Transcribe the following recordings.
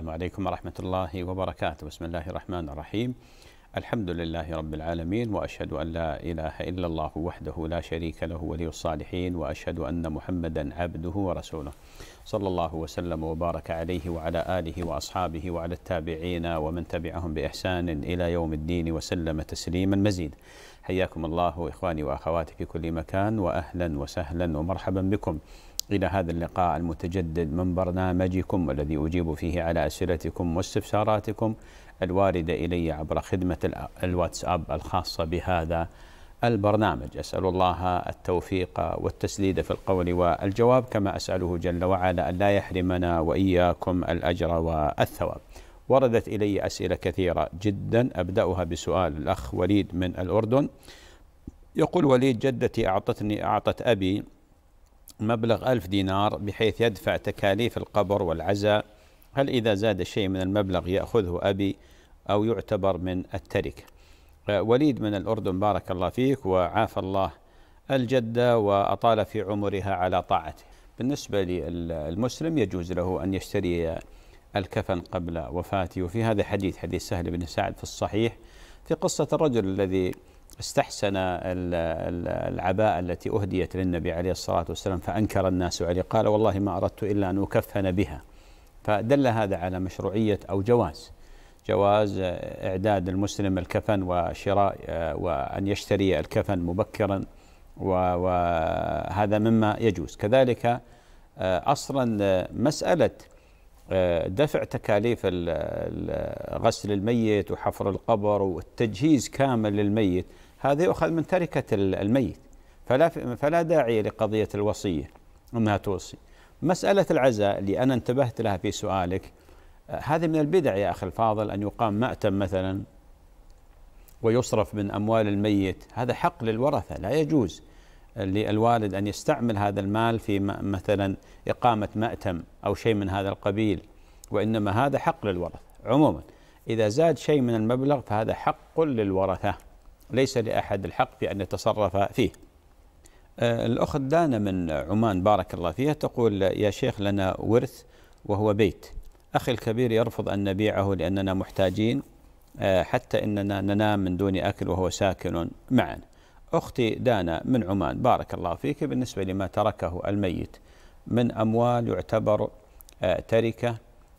السلام عليكم ورحمة الله وبركاته بسم الله الرحمن الرحيم الحمد لله رب العالمين وأشهد أن لا إله إلا الله وحده لا شريك له ولي الصالحين وأشهد أن محمدا عبده ورسوله صلى الله وسلم وبارك عليه وعلى آله وأصحابه وعلى التابعين ومن تبعهم بإحسان إلى يوم الدين وسلم تسليما مزيد حياكم الله إخواني وأخواتي في كل مكان وأهلا وسهلا ومرحبا بكم إلى هذا اللقاء المتجدد من برنامجكم الذي أجيب فيه على أسئلتكم واستفساراتكم الواردة إلي عبر خدمة الواتساب الخاصة بهذا البرنامج أسأل الله التوفيق والتسديد في القول والجواب كما أسأله جل وعلا أن لا يحرمنا وإياكم الأجر والثواب وردت إلي أسئلة كثيرة جدا أبدأها بسؤال الأخ وليد من الأردن يقول وليد جدتي أعطتني أعطت أبي مبلغ ألف دينار بحيث يدفع تكاليف القبر والعزاء هل إذا زاد شيء من المبلغ يأخذه أبي أو يعتبر من التركة آه، وليد من الأردن بارك الله فيك وعاف الله الجدة وأطال في عمرها على طاعته بالنسبة للمسلم يجوز له أن يشتري الكفن قبل وفاته وفي هذا حديث حديث سهل بن سعد في الصحيح في قصة الرجل الذي استحسن العباءة التي أهديت للنبي عليه الصلاة والسلام فأنكر الناس عليه قال والله ما أردت إلا أن أكفن بها فدل هذا على مشروعية أو جواز جواز إعداد المسلم الكفن وشراء آه، وأن يشتري الكفن مبكرا وهذا مما يجوز كذلك آه، أصلا مسألة آه، دفع تكاليف غسل الميت وحفر القبر والتجهيز كامل للميت هذا يؤخذ من تركة الميت فلا فلا داعي لقضية الوصية أنها توصي مسألة العزاء اللي أنا انتبهت لها في سؤالك آه، هذه من البدع يا أخي الفاضل أن يقام مأتم مثلا ويصرف من أموال الميت هذا حق للورثة لا يجوز للوالد أن يستعمل هذا المال في مثلا إقامة مأتم أو شيء من هذا القبيل وإنما هذا حق للورثة عموما إذا زاد شيء من المبلغ فهذا حق للورثة ليس لأحد الحق في أن يتصرف فيه آه، الأخت دانا من عمان بارك الله فيها تقول يا شيخ لنا ورث وهو بيت أخي الكبير يرفض أن نبيعه لأننا محتاجين آه، حتى إننا ننام من دون أكل وهو ساكن معنا أختي دانا من عمان بارك الله فيك بالنسبة لما تركه الميت من أموال يعتبر آه، تركة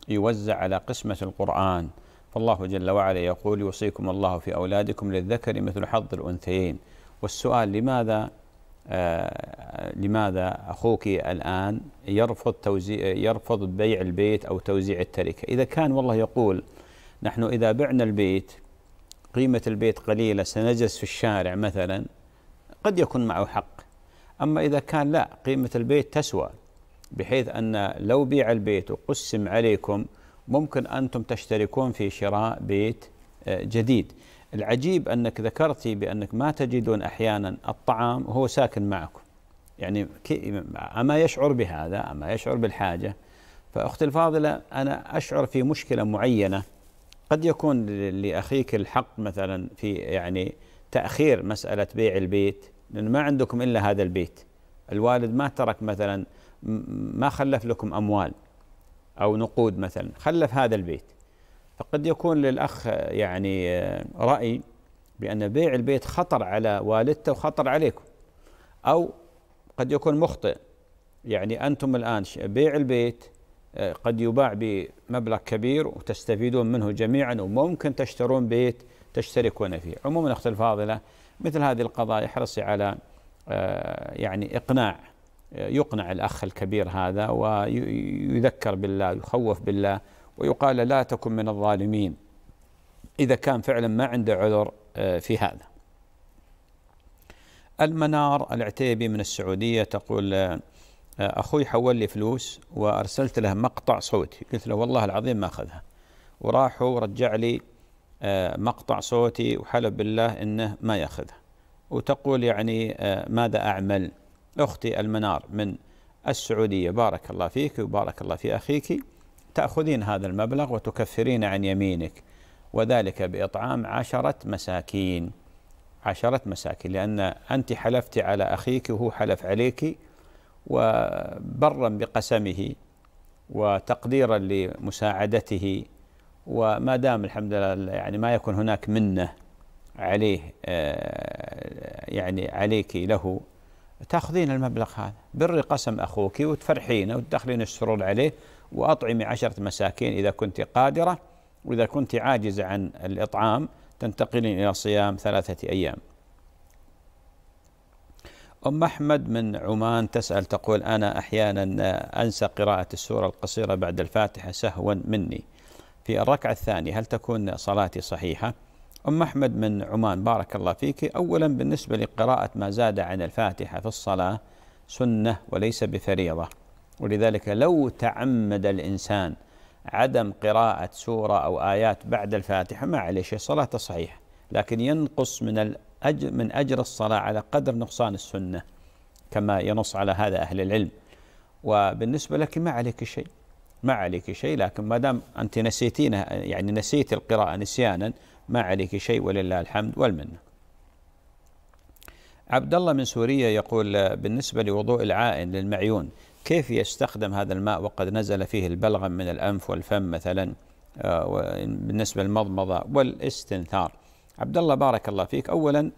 يوزع على قسمة القرآن فالله جل وعلا يقول يوصيكم الله في أولادكم للذكر مثل حظ الأنثيين والسؤال لماذا آه لماذا أخوك الآن يرفض توزيع يرفض بيع البيت أو توزيع التركة إذا كان والله يقول نحن إذا بعنا البيت قيمة البيت قليلة سنجلس في الشارع مثلا قد يكون معه حق أما إذا كان لا قيمة البيت تسوى بحيث أن لو بيع البيت وقسم عليكم ممكن أنتم تشتركون في شراء بيت آه، جديد العجيب أنك ذكرتي بأنك ما تجدون أحيانا الطعام وهو ساكن معكم يعني أما يشعر بهذا أما يشعر بالحاجة فأختي الفاضلة أنا أشعر في مشكلة معينة قد يكون لأخيك الحق مثلا في يعني تأخير مسألة بيع البيت لأن ما عندكم إلا هذا البيت الوالد ما ترك مثلا ما خلف لكم أموال أو نقود مثلا خلف هذا البيت فقد يكون للأخ يعني رأي بأن بيع البيت خطر على والدته وخطر عليكم أو قد يكون مخطئ يعني أنتم الآن بيع البيت آه، قد يباع بمبلغ كبير وتستفيدون منه جميعا وممكن تشترون بيت تشتركون فيه عموما أخت الفاضلة مثل هذه القضايا احرصي على آه، يعني إقناع يقنع الأخ الكبير هذا ويذكر بالله يخوف بالله ويقال لا تكن من الظالمين إذا كان فعلا ما عنده عذر آه، في هذا المنار العتيبي من السعودية تقول آه، أخوي حول لي فلوس وأرسلت له مقطع صوتي قلت له والله العظيم ما أخذها وراحوا ورجع لي آه، مقطع صوتي وحلف بالله أنه ما يأخذها وتقول يعني ماذا أعمل؟ أختي المنار من السعودية بارك الله فيك وبارك الله في أخيك تأخذين هذا المبلغ وتكفرين عن يمينك وذلك بإطعام عشرة مساكين عشرة مساكين لأن أنت حلفت على أخيك وهو حلف عليك وبرا بقسمه وتقديرا لمساعدته وما دام الحمد لله يعني ما يكون هناك منه عليه آه، يعني عليك له تاخذين المبلغ هذا بر قسم اخوك وتفرحينه وتدخلين السرور عليه واطعمي عشره مساكين اذا كنت قادره واذا كنت عاجزه عن الاطعام تنتقلين الى صيام ثلاثه ايام. ام احمد من عمان تسال تقول انا احيانا انسى قراءه السوره القصيره بعد الفاتحه سهوا مني. في الركعه الثانيه هل تكون صلاتي صحيحه؟ أم أحمد من عمان بارك الله فيك أولا بالنسبة لقراءة ما زاد عن الفاتحة في الصلاة سنة وليس بفريضة ولذلك لو تعمد الإنسان عدم قراءة سورة أو آيات بعد الفاتحة ما عليه شيء صلاته صحيحة لكن ينقص من الأجر من أجر الصلاة على قدر نقصان السنة كما ينص على هذا أهل العلم وبالنسبة لك ما عليك شيء ما عليك شيء لكن ما دام أنت نسيتين يعني نسيت القراءة نسيانا ما عليك شيء ولله الحمد والمنه. عبد الله من سوريا يقول بالنسبه لوضوء العائن للمعيون كيف يستخدم هذا الماء وقد نزل فيه البلغم من الانف والفم مثلا آه، بالنسبه للمضمضه والاستنثار. عبد الله بارك الله فيك اولا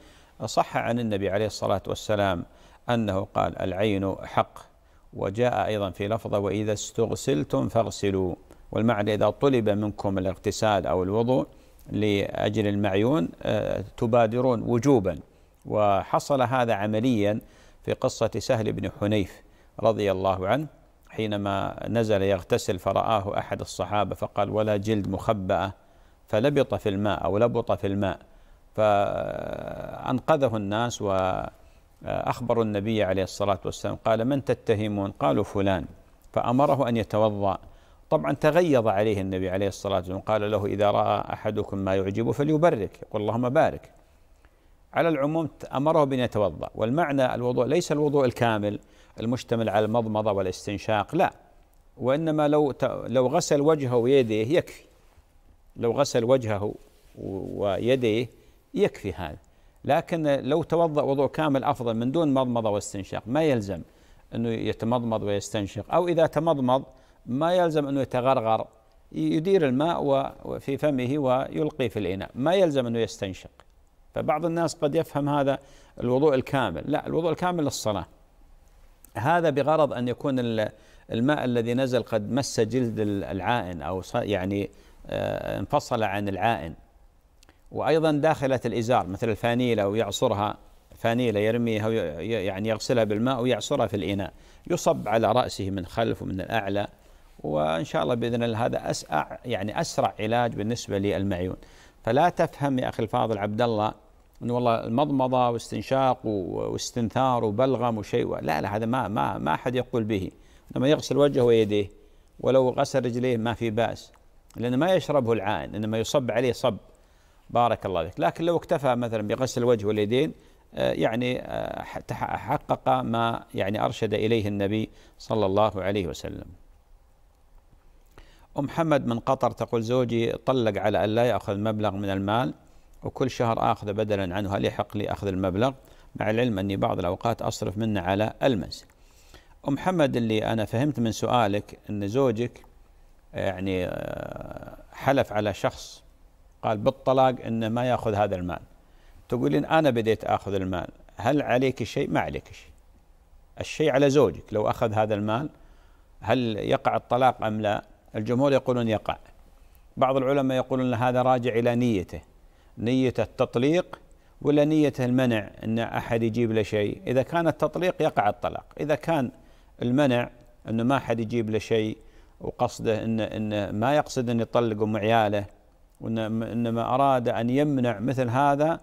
صح عن النبي عليه الصلاه والسلام انه قال العين حق وجاء ايضا في لفظه واذا استغسلتم فاغسلوا والمعنى اذا طلب منكم الاغتسال او الوضوء لأجل المعيون آه، تبادرون وجوبا وحصل هذا عمليا في قصة سهل بن حنيف رضي الله عنه حينما نزل يغتسل فرآه أحد الصحابة فقال ولا جلد مخبأة فلبط في الماء أو لبط في الماء فأنقذه الناس وأخبروا آه، النبي عليه الصلاة والسلام قال من تتهمون قالوا فلان فأمره أن يتوضأ طبعا تغيظ عليه النبي عليه الصلاة والسلام قال له إذا رأى أحدكم ما يعجبه فليبرك يقول اللهم بارك على العموم أمره بأن يتوضأ والمعنى الوضوء ليس الوضوء الكامل المشتمل على المضمضة والاستنشاق لا وإنما لو لو غسل وجهه ويديه يكفي لو غسل وجهه ويديه يكفي هذا لكن لو توضأ وضوء كامل أفضل من دون مضمضة واستنشاق ما يلزم أنه يتمضمض ويستنشق أو إذا تمضمض ما يلزم أنه يتغرغر يدير الماء في فمه ويلقي في الإناء ما يلزم أنه يستنشق فبعض الناس قد يفهم هذا الوضوء الكامل لا الوضوء الكامل للصلاة هذا بغرض أن يكون الماء الذي نزل قد مس جلد العائن أو يعني آه، انفصل عن العائن وأيضا داخلة الإزار مثل الفانيلة ويعصرها فانيلة يرميها يعني يغسلها بالماء ويعصرها في الإناء يصب على رأسه من خلف ومن الأعلى وان شاء الله باذن الله هذا اسع يعني اسرع علاج بالنسبه للمعيون فلا تفهم يا اخي الفاضل عبد الله انه والله المضمضه واستنشاق واستنثار وبلغم وشيء لا لا هذا ما ما ما احد يقول به لما يغسل وجهه ويديه ولو غسل رجليه ما في باس لانه ما يشربه العائن انما يصب عليه صب بارك الله فيك لكن لو اكتفى مثلا بغسل الوجه واليدين آه، يعني آه، حقق ما يعني ارشد اليه النبي صلى الله عليه وسلم أم حمد من قطر تقول زوجي طلق على أن لا يأخذ مبلغ من المال وكل شهر آخذه بدلا عنه هل يحق لي أخذ المبلغ مع العلم أني بعض الأوقات أصرف منه على المنزل أم حمد اللي أنا فهمت من سؤالك أن زوجك آه، يعني آه، حلف على شخص قال بالطلاق أنه ما يأخذ هذا المال تقولين أنا بديت أخذ المال هل عليك شيء ما عليك شيء الشيء على زوجك لو أخذ هذا المال هل يقع الطلاق أم لا الجمهور يقولون يقع بعض العلماء يقولون هذا راجع إلى نيته نية التطليق ولا نية المنع أن أحد يجيب له شيء إذا كان التطليق يقع الطلاق إذا كان المنع أنه ما أحد يجيب له شيء وقصده أنه, إنه ما يقصد أن يطلق أم عياله وإنما أراد أن يمنع مثل هذا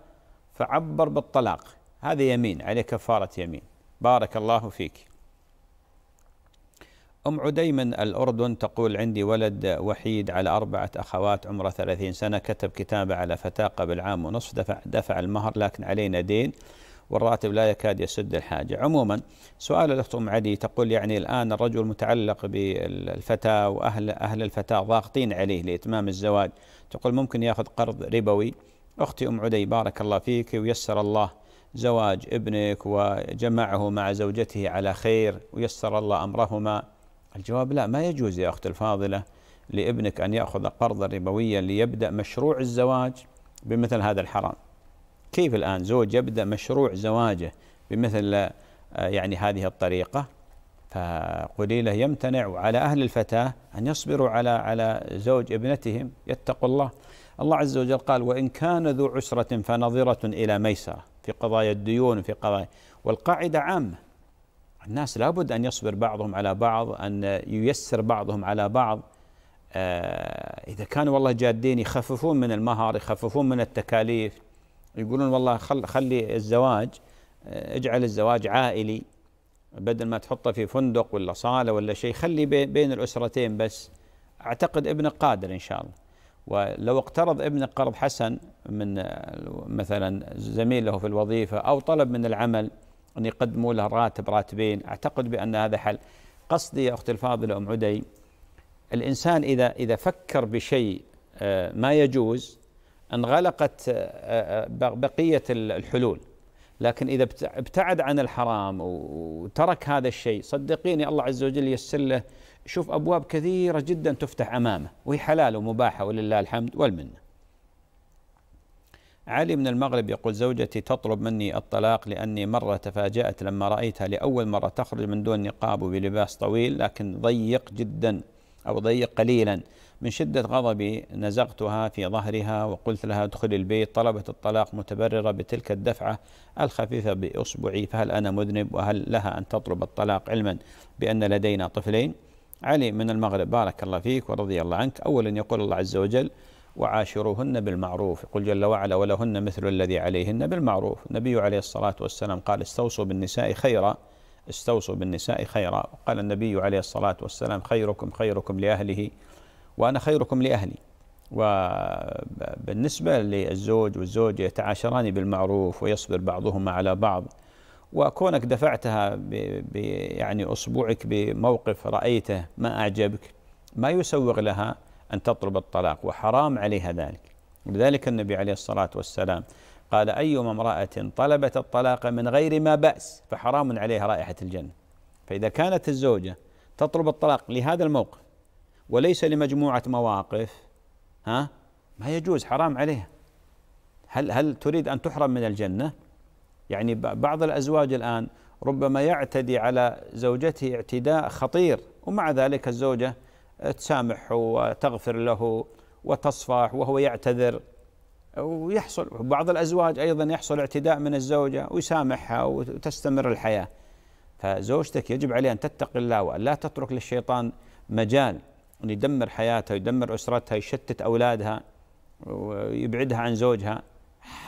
فعبر بالطلاق هذا يمين عليه كفارة يمين بارك الله فيك أم من الأردن تقول عندي ولد وحيد على أربعة أخوات عمره 30 سنة كتب كتابة على فتاة قبل عام ونصف دفع, دفع المهر لكن علينا دين والراتب لا يكاد يسد الحاجة عموما سؤال الأخت أم عدي تقول يعني الآن الرجل متعلق بالفتاة وأهل أهل الفتاة ضاغطين عليه لإتمام الزواج تقول ممكن يأخذ قرض ربوي أختي أم عدي بارك الله فيك ويسر الله زواج ابنك وجمعه مع زوجته على خير ويسر الله أمرهما الجواب لا ما يجوز يا أخت الفاضلة لابنك أن يأخذ قرضا ربويا ليبدأ مشروع الزواج بمثل هذا الحرام كيف الآن زوج يبدأ مشروع زواجه بمثل آه، يعني هذه الطريقة فقولي له يمتنع وعلى أهل الفتاة أن يصبروا على على زوج ابنتهم يتقوا الله الله عز وجل قال وإن كان ذو عسرة فنظرة إلى ميسرة في قضايا الديون في قضايا والقاعدة عامة الناس لابد أن يصبر بعضهم على بعض أن ييسر بعضهم على بعض آه، إذا كانوا والله جادين يخففون من المهر يخففون من التكاليف يقولون والله خل خلي الزواج آه، اجعل الزواج عائلي بدل ما تحطه في فندق ولا صالة ولا شيء خلي بين الأسرتين بس أعتقد ابنك قادر إن شاء الله ولو اقترض ابنك قرض حسن من آه، مثلا زميله في الوظيفة أو طلب من العمل أن يقدموا له راتب راتبين أعتقد بأن هذا حل قصدي يا أختي الفاضلة أم عدي الإنسان إذا إذا فكر بشيء آه، ما يجوز انغلقت آه، آه، بقية الحلول لكن إذا ابتعد عن الحرام وترك هذا الشيء صدقيني الله عز وجل يسر له شوف أبواب كثيرة جدا تفتح أمامه وهي حلال ومباحة ولله الحمد والمنه علي من المغرب يقول زوجتي تطلب مني الطلاق لأني مرة تفاجأت لما رأيتها لأول مرة تخرج من دون نقاب وبلباس طويل لكن ضيق جدا أو ضيق قليلا من شدة غضبي نزغتها في ظهرها وقلت لها ادخلي البيت طلبت الطلاق متبررة بتلك الدفعة الخفيفة بإصبعي فهل أنا مذنب وهل لها أن تطلب الطلاق علما بأن لدينا طفلين علي من المغرب بارك الله فيك ورضي الله عنك أولا يقول الله عز وجل وعاشروهن بالمعروف يقول جل وعلا ولهن مثل الذي عليهن بالمعروف النبي عليه الصلاة والسلام قال استوصوا بالنساء خيرا استوصوا بالنساء خيرا وقال النبي عليه الصلاة والسلام خيركم خيركم لأهله وأنا خيركم لأهلي وبالنسبة للزوج والزوجة يتعاشران بالمعروف ويصبر بعضهما على بعض وكونك دفعتها ب يعني أصبعك بموقف رأيته ما أعجبك ما يسوغ لها أن تطلب الطلاق وحرام عليها ذلك لذلك النبي عليه الصلاة والسلام قال أيما امرأة طلبت الطلاق من غير ما بأس فحرام عليها رائحة الجنة فإذا كانت الزوجة تطلب الطلاق لهذا الموقف وليس لمجموعة مواقف ها ما يجوز حرام عليها هل هل تريد أن تحرم من الجنة؟ يعني بعض الأزواج الآن ربما يعتدي على زوجته اعتداء خطير ومع ذلك الزوجة تسامحه وتغفر له وتصفح وهو يعتذر ويحصل بعض الأزواج أيضا يحصل اعتداء من الزوجة ويسامحها وتستمر الحياة فزوجتك يجب عليها أن تتقي الله وأن لا تترك للشيطان مجال أن يدمر حياتها ويدمر أسرتها يشتت أولادها ويبعدها عن زوجها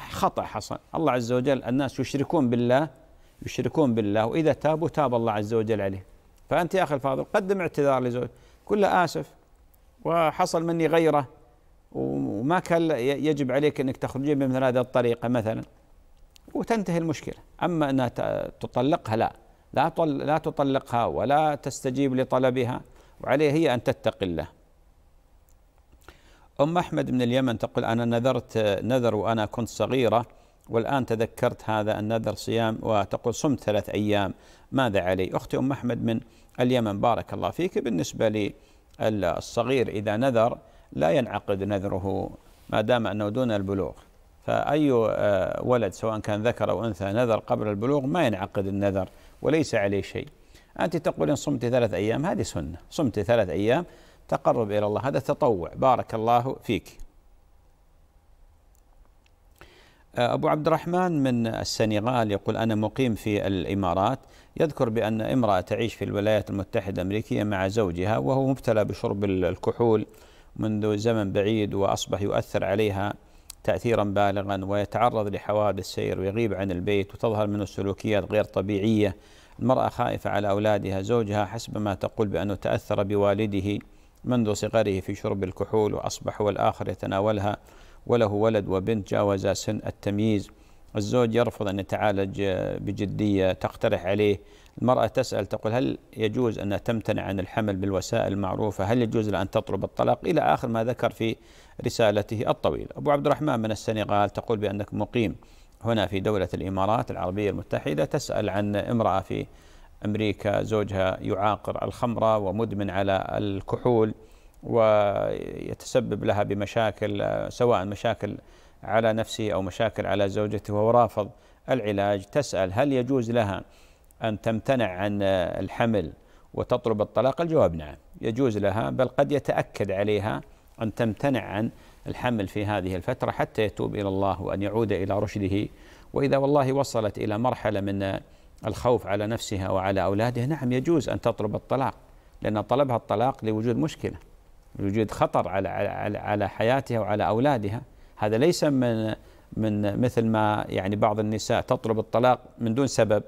خطأ حصل الله عز وجل الناس يشركون بالله يشركون بالله وإذا تابوا تاب الله عز وجل عليه فأنت يا أخي الفاضل قدم اعتذار لزوجك كله آسف وحصل مني غيره وما كان يجب عليك أنك تخرجين بمثل هذه الطريقة مثلا وتنتهي المشكلة أما أنها تطلقها لا لا لا تطلقها ولا تستجيب لطلبها وعليه هي أن تتقي الله أم أحمد من اليمن تقول أنا نذرت نذر وأنا كنت صغيرة والآن تذكرت هذا النذر صيام وتقول صمت ثلاث أيام ماذا علي أختي أم أحمد من اليمن بارك الله فيك بالنسبة للصغير إذا نذر لا ينعقد نذره ما دام أنه دون البلوغ فأي آه، ولد سواء كان ذكر أو أنثى نذر قبل البلوغ ما ينعقد النذر وليس عليه شيء أنت تقول إن صمت ثلاث أيام هذه سنة صمت ثلاث أيام تقرب إلى الله هذا تطوع بارك الله فيك آه، أبو عبد الرحمن من السنغال يقول أنا مقيم في الإمارات يذكر بأن امرأة تعيش في الولايات المتحدة الأمريكية مع زوجها وهو مبتلى بشرب الكحول منذ زمن بعيد وأصبح يؤثر عليها تأثيرا بالغا ويتعرض لحوادث سير ويغيب عن البيت وتظهر منه سلوكيات غير طبيعية المرأة خائفة على أولادها زوجها حسب ما تقول بأنه تأثر بوالده منذ صغره في شرب الكحول وأصبح هو الآخر يتناولها وله ولد وبنت جاوز سن التمييز الزوج يرفض أن يتعالج بجدية تقترح عليه المرأة تسأل تقول هل يجوز أن تمتنع عن الحمل بالوسائل المعروفة هل يجوز أن تطلب الطلاق إلى آخر ما ذكر في رسالته الطويلة أبو عبد الرحمن من السنغال تقول بأنك مقيم هنا في دولة الإمارات العربية المتحدة تسأل عن امرأة في أمريكا زوجها يعاقر الخمرة ومدمن على الكحول ويتسبب لها بمشاكل سواء مشاكل على نفسه أو مشاكل على زوجته وهو رافض العلاج تسأل هل يجوز لها أن تمتنع عن الحمل وتطلب الطلاق الجواب نعم يجوز لها بل قد يتأكد عليها أن تمتنع عن الحمل في هذه الفترة حتى يتوب إلى الله وأن يعود إلى رشده وإذا والله وصلت إلى مرحلة من الخوف على نفسها وعلى أولادها نعم يجوز أن تطلب الطلاق لأن طلبها الطلاق لوجود مشكلة يوجد خطر على على على حياتها وعلى اولادها هذا ليس من من مثل ما يعني بعض النساء تطلب الطلاق من دون سبب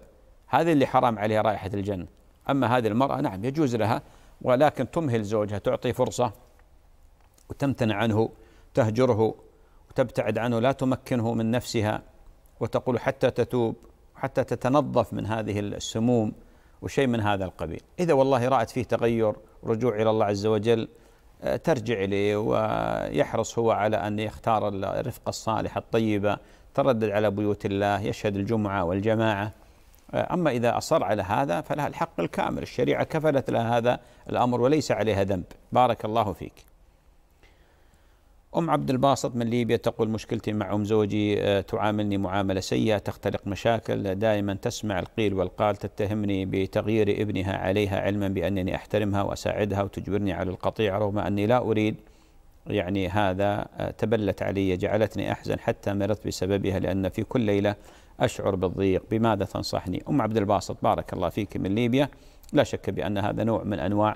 هذه اللي حرام عليها رائحه الجنه اما هذه المراه نعم يجوز لها ولكن تمهل زوجها تعطي فرصه وتمتنع عنه تهجره وتبتعد عنه لا تمكنه من نفسها وتقول حتى تتوب حتى تتنظف من هذه السموم وشيء من هذا القبيل إذا والله رأت فيه تغير رجوع إلى الله عز وجل ترجع إليه ويحرص هو على أن يختار الرفقة الصالحة الطيبة تردد على بيوت الله يشهد الجمعة والجماعة أما إذا أصر على هذا فلها الحق الكامل الشريعة كفلت لها هذا الأمر وليس عليها ذنب بارك الله فيك أم عبد الباسط من ليبيا تقول مشكلتي مع أم زوجي آه، تعاملني معاملة سيئة تختلق مشاكل دائما تسمع القيل والقال تتهمني بتغيير ابنها عليها علما بأنني أحترمها وأساعدها وتجبرني على القطيع رغم أني لا أريد يعني هذا آه، تبلت علي جعلتني أحزن حتى مرضت بسببها لأن في كل ليلة أشعر بالضيق بماذا تنصحني أم عبد الباسط بارك الله فيك من ليبيا لا شك بأن هذا نوع من أنواع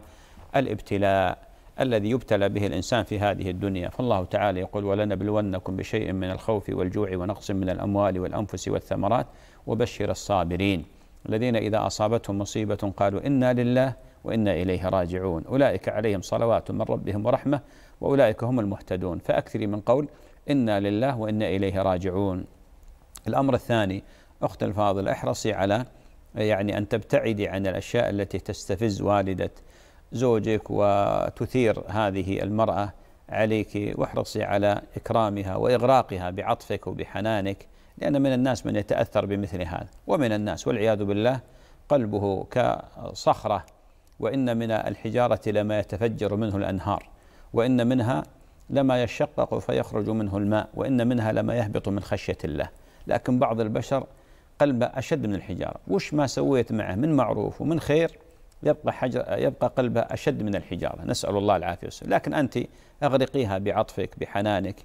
الابتلاء الذي يبتلى به الإنسان في هذه الدنيا فالله تعالى يقول ولنبلونكم بشيء من الخوف والجوع ونقص من الأموال والأنفس والثمرات وبشر الصابرين الذين إذا أصابتهم مصيبة قالوا إنا لله وإنا إليه راجعون أولئك عليهم صلوات من ربهم ورحمة وأولئك هم المهتدون فأكثر من قول إنا لله وإنا إليه راجعون الأمر الثاني أخت الفاضل احرصي على يعني أن تبتعدي عن الأشياء التي تستفز والدة زوجك وتثير هذه المرأة عليك واحرصي على إكرامها وإغراقها بعطفك وبحنانك لأن من الناس من يتأثر بمثل هذا ومن الناس والعياذ بالله قلبه كصخرة وإن من الحجارة لما يتفجر منه الأنهار وإن منها لما يشقق فيخرج منه الماء وإن منها لما يهبط من خشية الله لكن بعض البشر قلبه أشد من الحجارة وش ما سويت معه من معروف ومن خير يبقى, حجر يبقى قلبها أشد من الحجارة نسأل الله العافية والسلام لكن أنت أغرقيها بعطفك بحنانك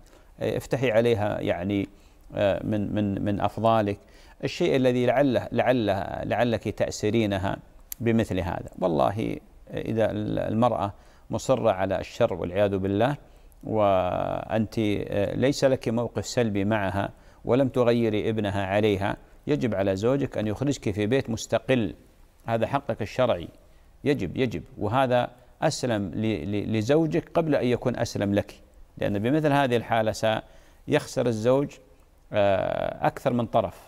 افتحي عليها يعني آه، من من من أفضالك الشيء الذي لعله لعله لعلك تأسرينها بمثل هذا والله إذا المرأة مصرة على الشر والعياذ بالله وأنت آه، ليس لك موقف سلبي معها ولم تغيري ابنها عليها يجب على زوجك أن يخرجك في بيت مستقل هذا حقك الشرعي يجب يجب وهذا أسلم لزوجك قبل أن يكون أسلم لك لأن بمثل هذه الحالة سيخسر الزوج آه، أكثر من طرف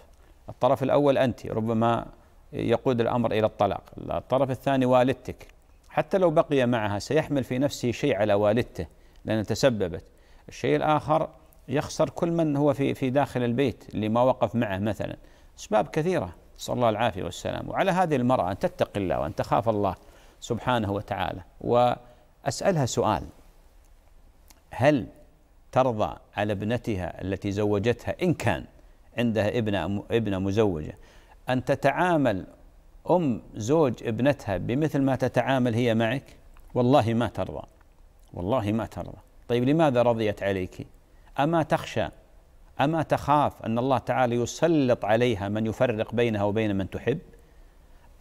الطرف الأول أنت ربما يقود الأمر إلى الطلاق الطرف الثاني والدتك حتى لو بقي معها سيحمل في نفسه شيء على والدته لأن تسببت الشيء الآخر يخسر كل من هو في في داخل البيت اللي ما وقف معه مثلا أسباب كثيرة نسأل الله العافية والسلام وعلى هذه المرأة أن تتقي الله وأن تخاف الله سبحانه وتعالى وأسألها سؤال هل ترضى على ابنتها التي زوجتها إن كان عندها ابنة ابنة مزوجة أن تتعامل أم زوج ابنتها بمثل ما تتعامل هي معك والله ما ترضى والله ما ترضى طيب لماذا رضيت عليك أما تخشى اما تخاف ان الله تعالى يسلط عليها من يفرق بينها وبين من تحب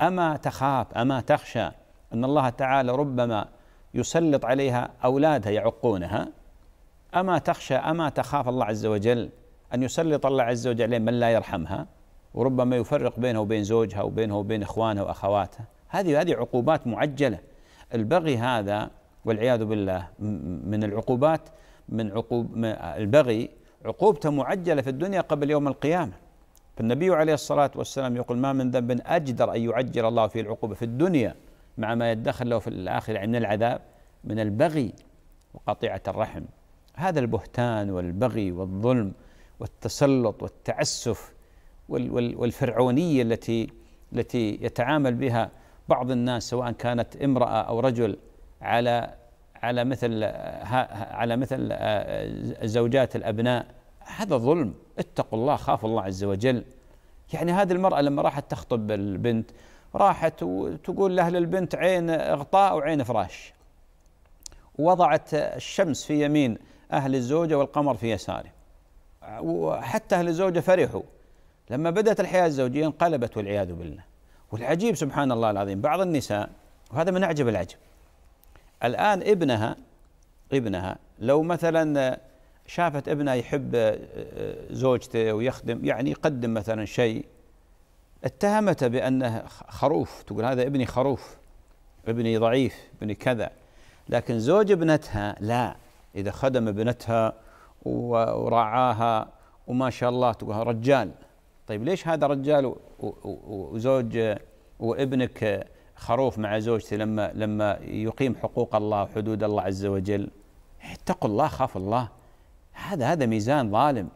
اما تخاف اما تخشى ان الله تعالى ربما يسلط عليها اولادها يعقونها اما تخشى اما تخاف الله عز وجل ان يسلط الله عز وجل عليه من لا يرحمها وربما يفرق بينها وبين زوجها وبينها وبين اخوانها واخواتها هذه هذه عقوبات معجله البغي هذا والعياذ بالله من العقوبات من عقوب البغي عقوبته معجله في الدنيا قبل يوم القيامه فالنبي عليه الصلاه والسلام يقول ما من ذنب اجدر ان يعجل الله فيه العقوبه في الدنيا مع ما يدخر له في الاخره يعني من العذاب من البغي وقطيعه الرحم هذا البهتان والبغي والظلم والتسلط والتعسف والفرعونيه التي التي يتعامل بها بعض الناس سواء كانت امراه او رجل على على مثل على مثل آه، زوجات الابناء هذا ظلم اتقوا الله خافوا الله عز وجل يعني هذه المراه لما راحت تخطب البنت راحت وتقول لاهل البنت عين اغطاء وعين فراش وضعت الشمس في يمين اهل الزوجه والقمر في يساره وحتى اهل الزوجه فرحوا لما بدات الحياه الزوجيه انقلبت والعياذ بالله والعجيب سبحان الله العظيم بعض النساء وهذا من اعجب العجب الآن ابنها ابنها لو مثلا شافت ابنها يحب آه، زوجته ويخدم يعني يقدم مثلا شيء اتهمته بأنه خروف تقول هذا ابني خروف ابني ضعيف ابني كذا لكن زوج ابنتها لا إذا خدم ابنتها ورعاها وما شاء الله تقول رجال طيب ليش هذا رجال وزوج آه، وابنك آه، خروف مع زوجتي لما لما يقيم حقوق الله وحدود الله عز وجل اتقوا الله خافوا الله هذا هذا ميزان ظالم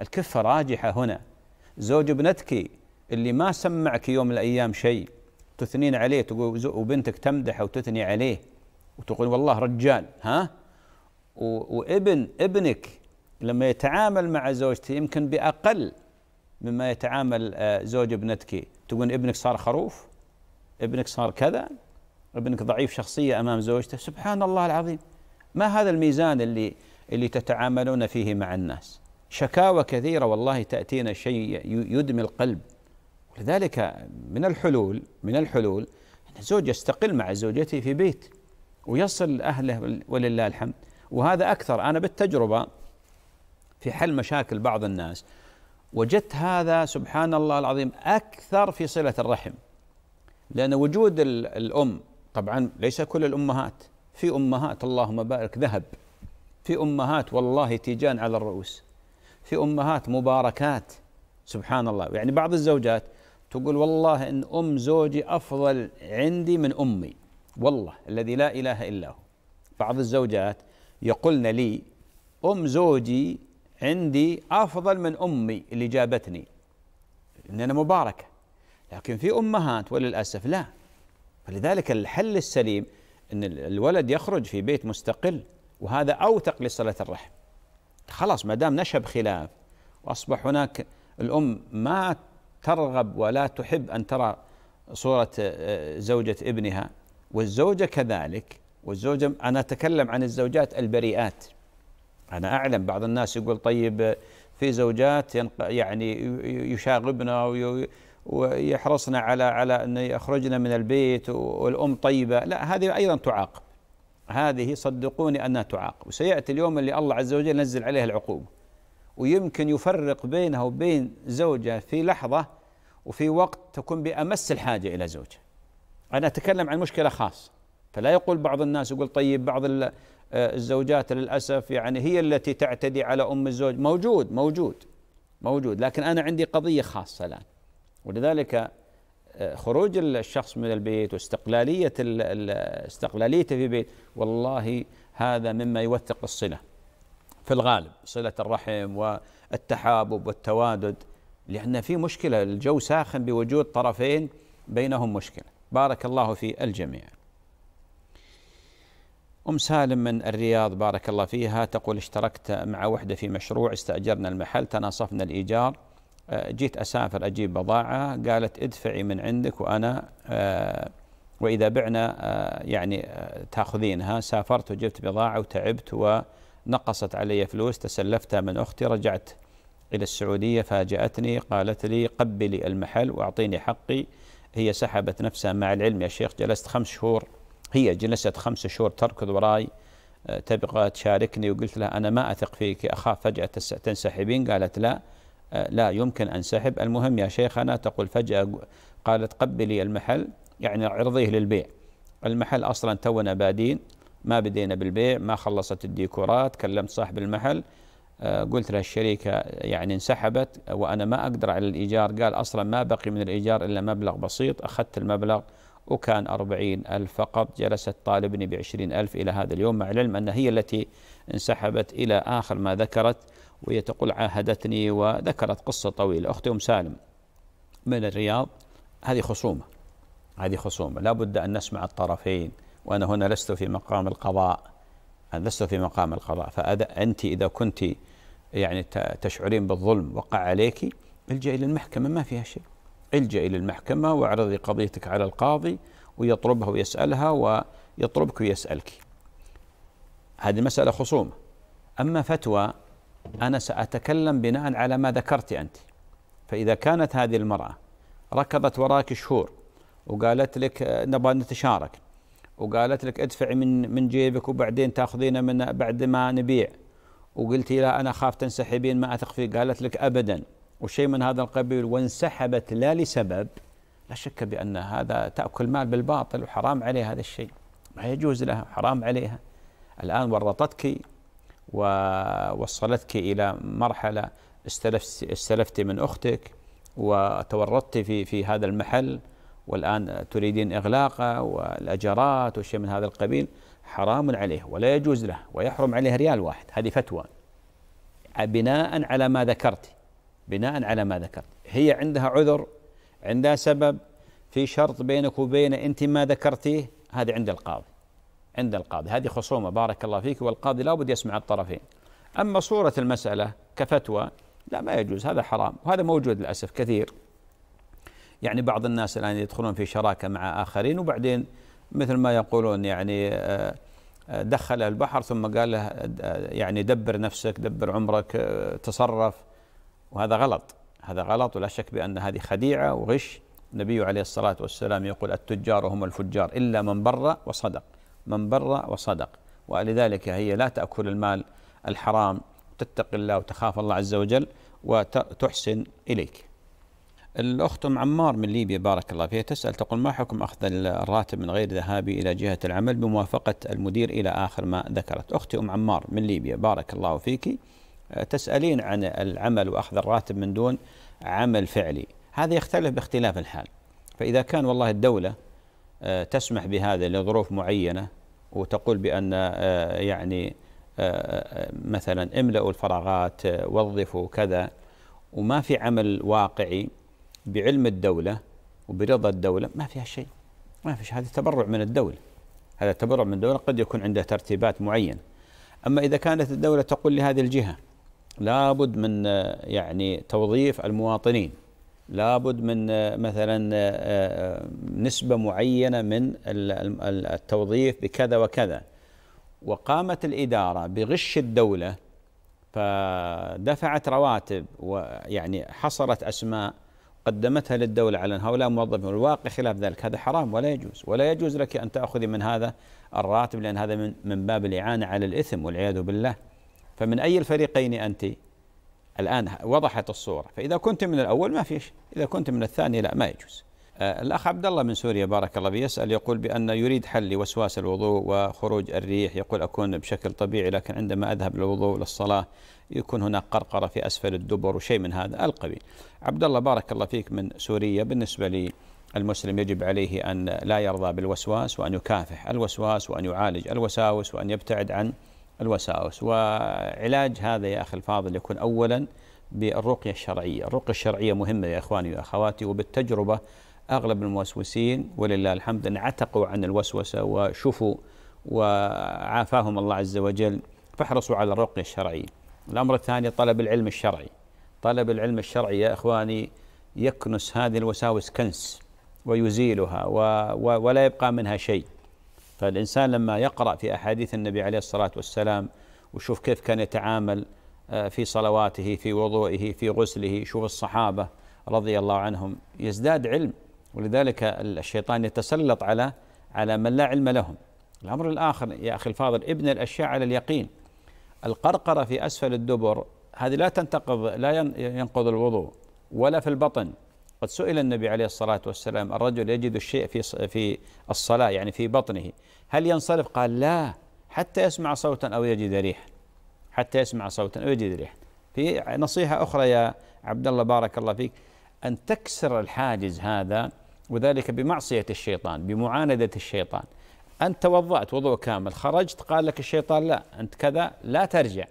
الكفة راجحة هنا زوج ابنتك اللي ما سمعك يوم من الأيام شيء تثنين عليه تقول وبنتك تمدحه وتثني عليه وتقول والله رجال ها وابن ابنك لما يتعامل مع زوجته يمكن بأقل مما يتعامل آه، زوج ابنتك تقول ابنك صار خروف ابنك صار كذا ابنك ضعيف شخصية أمام زوجته سبحان الله العظيم ما هذا الميزان اللي اللي تتعاملون فيه مع الناس شكاوى كثيرة والله تأتينا شيء يدمي القلب ولذلك من الحلول من الحلول أن الزوج يستقل مع زوجته في بيت ويصل أهله ولله الحمد وهذا أكثر أنا بالتجربة في حل مشاكل بعض الناس وجدت هذا سبحان الله العظيم أكثر في صلة الرحم لأن وجود الأم طبعا ليس كل الأمهات في أمهات اللهم بارك ذهب في أمهات والله تيجان على الرؤوس في أمهات مباركات سبحان الله يعني بعض الزوجات تقول والله إن أم زوجي أفضل عندي من أمي والله الذي لا إله إلا هو بعض الزوجات يقولن لي أم زوجي عندي أفضل من أمي اللي جابتني إن أنا مباركة لكن في امهات وللاسف لا فلذلك الحل السليم ان الولد يخرج في بيت مستقل وهذا اوثق لصله الرحم خلاص ما دام نشب خلاف واصبح هناك الام ما ترغب ولا تحب ان ترى صوره آه، زوجه ابنها والزوجه كذلك والزوجه انا اتكلم عن الزوجات البريئات انا اعلم بعض الناس يقول طيب آه، في زوجات يعني يشاغبنا ويحرصنا على على انه يخرجنا من البيت والأم طيبة لا هذه أيضا تعاقب هذه صدقوني أنها تعاقب وسيأتي اليوم اللي الله عز وجل نزل عليها العقوبة ويمكن يفرق بينها وبين زوجها في لحظة وفي وقت تكون بأمس الحاجة إلى زوجها أنا أتكلم عن مشكلة خاصة فلا يقول بعض الناس يقول طيب بعض آه، الزوجات للأسف يعني هي التي تعتدي على أم الزوج موجود موجود موجود لكن أنا عندي قضية خاصة الآن ولذلك آه، خروج الشخص من البيت واستقلالية استقلاليته في بيت والله هذا مما يوثق الصلة في الغالب صلة الرحم والتحابب والتوادد لأن في مشكلة الجو ساخن بوجود طرفين بينهم مشكلة بارك الله في الجميع أم سالم من الرياض بارك الله فيها تقول اشتركت مع وحدة في مشروع استأجرنا المحل تناصفنا الإيجار آه، جيت أسافر أجيب بضاعة قالت ادفعي من عندك وأنا آه، وإذا بعنا آه، يعني تأخذينها سافرت وجبت بضاعة وتعبت ونقصت علي فلوس تسلفتها من أختي رجعت إلى السعودية فاجأتني قالت لي قبلي المحل وأعطيني حقي هي سحبت نفسها مع العلم يا شيخ جلست خمس شهور هي جلست خمس شهور تركض وراي تبغى تشاركني وقلت لها أنا ما أثق فيك أخاف فجأة تنسحبين قالت لا أه، لا يمكن أنسحب المهم يا شيخنا تقول فجأة قالت قبلي المحل يعني عرضيه للبيع المحل أصلا تونا بادين ما بدينا بالبيع ما خلصت الديكورات كلمت صاحب المحل أه، قلت له الشركة يعني انسحبت وأنا ما أقدر على الإيجار قال أصلا ما بقي من الإيجار إلا مبلغ بسيط أخذت المبلغ وكان أربعين ألف فقط جلست طالبني بعشرين ألف إلى هذا اليوم مع العلم أن هي التي انسحبت إلى آخر ما ذكرت وهي تقول عاهدتني وذكرت قصة طويلة أختي أم سالم من الرياض هذه خصومة هذه خصومة لا بد أن نسمع الطرفين وأنا هنا لست في مقام القضاء أنا لست في مقام القضاء فأنت إذا كنت يعني تشعرين بالظلم وقع عليك إلى للمحكمة ما فيها شيء إلى للمحكمة واعرضي قضيتك على القاضي ويطلبها ويسألها ويطلبك ويسألك هذه المسألة خصومة أما فتوى أنا سأتكلم بناء على ما ذكرت أنت فإذا كانت هذه المرأة ركضت وراك شهور وقالت لك آه، نبغى نتشارك وقالت لك ادفعي من من جيبك وبعدين تاخذينه من بعد ما نبيع وقلتي لا انا خاف تنسحبين ما اثق فيك قالت لك ابدا وشيء من هذا القبيل وانسحبت لا لسبب لا شك بان هذا تاكل مال بالباطل وحرام عليها هذا الشيء ما يجوز لها حرام عليها الان ورطتك ووصلتك إلى مرحلة استلفت, استلفت من أختك وتورطت في, في هذا المحل والآن تريدين إغلاقه والأجارات وشيء من هذا القبيل حرام عليه ولا يجوز له ويحرم عليه ريال واحد هذه فتوى بناء على ما ذكرت بناء على ما ذكرت هي عندها عذر عندها سبب في شرط بينك وبينه أنت ما ذكرتيه هذه عند القاضي عند القاضي هذه خصومة بارك الله فيك والقاضي لابد يسمع الطرفين أما صورة المسألة كفتوى لا ما يجوز هذا حرام وهذا موجود للأسف كثير يعني بعض الناس الآن يدخلون في شراكة مع آخرين وبعدين مثل ما يقولون يعني آه، آه، دخل البحر ثم قال له آه، يعني دبر نفسك دبر عمرك تصرف وهذا غلط هذا غلط ولا شك بأن هذه خديعة وغش النبي عليه الصلاة والسلام يقول التجار هم الفجار إلا من بر وصدق من بر وصدق ولذلك هي لا تأكل المال الحرام تتقي الله وتخاف الله عز وجل وتحسن إليك الأخت أم عمار من ليبيا بارك الله فيها تسأل تقول ما حكم أخذ الراتب من غير ذهابي إلى جهة العمل بموافقة المدير إلى آخر ما ذكرت أختي أم عمار من ليبيا بارك الله فيك تسألين عن العمل وأخذ الراتب من دون عمل فعلي هذا يختلف باختلاف الحال فإذا كان والله الدولة آه، تسمح بهذا لظروف معينة وتقول بأن آه، يعني آه، مثلا املأوا الفراغات وظفوا كذا وما في عمل واقعي بعلم الدولة وبرضا الدولة ما فيها شيء ما فيش هذا تبرع من الدولة هذا تبرع من الدولة قد يكون عنده ترتيبات معينة أما إذا كانت الدولة تقول لهذه الجهة لابد من يعني توظيف المواطنين لابد من آه، مثلا آه، آه، نسبة معينة من التوظيف بكذا وكذا وقامت الإدارة بغش الدولة فدفعت رواتب ويعني حصرت أسماء قدمتها للدولة على هؤلاء موظفين والواقع خلاف ذلك هذا حرام ولا يجوز ولا يجوز لك أن تأخذي من هذا الراتب لأن هذا من باب الإعانة على الإثم والعياذ بالله فمن أي الفريقين أنتِ؟ الآن وضحت الصورة فإذا كنت من الأول ما فيش إذا كنت من الثاني لا ما يجوز آه، الأخ عبد الله من سوريا بارك الله يسأل يقول بأن يريد حل لوسواس الوضوء وخروج الريح يقول أكون بشكل طبيعي لكن عندما أذهب للوضوء للصلاة يكون هناك قرقرة في أسفل الدبر وشيء من هذا القبيل عبد الله بارك الله فيك من سوريا بالنسبة لي المسلم يجب عليه أن لا يرضى بالوسواس وأن يكافح الوسواس وأن يعالج الوساوس وأن يبتعد عن الوساوس وعلاج هذا يا أخي الفاضل يكون أولا بالرقية الشرعية الرقية الشرعية مهمة يا إخواني وأخواتي وبالتجربة أغلب الموسوسين ولله الحمد انعتقوا عن الوسوسة وشفوا وعافاهم الله عز وجل فاحرصوا على الرقية الشرعية الأمر الثاني طلب العلم الشرعي طلب العلم الشرعي يا إخواني يكنس هذه الوساوس كنس ويزيلها و و ولا يبقى منها شيء فالإنسان لما يقرأ في أحاديث النبي عليه الصلاة والسلام وشوف كيف كان يتعامل آه، في صلواته في وضوئه في غسله شوف الصحابة رضي الله عنهم يزداد علم ولذلك الشيطان يتسلط على على من لا علم لهم الأمر الآخر يا أخي الفاضل ابن الأشياء على اليقين القرقرة في أسفل الدبر هذه لا تنتقض لا ينقض الوضوء ولا في البطن قد سئل النبي عليه الصلاة والسلام الرجل يجد الشيء في في الصلاة يعني في بطنه هل ينصرف قال لا حتى يسمع صوتا أو يجد ريح حتى يسمع صوتا أو يجد ريح في نصيحة أخرى يا عبد الله بارك الله فيك أن تكسر الحاجز هذا وذلك بمعصية الشيطان بمعاندة الشيطان أنت توضأت وضوء كامل خرجت قال لك الشيطان لا أنت كذا لا ترجع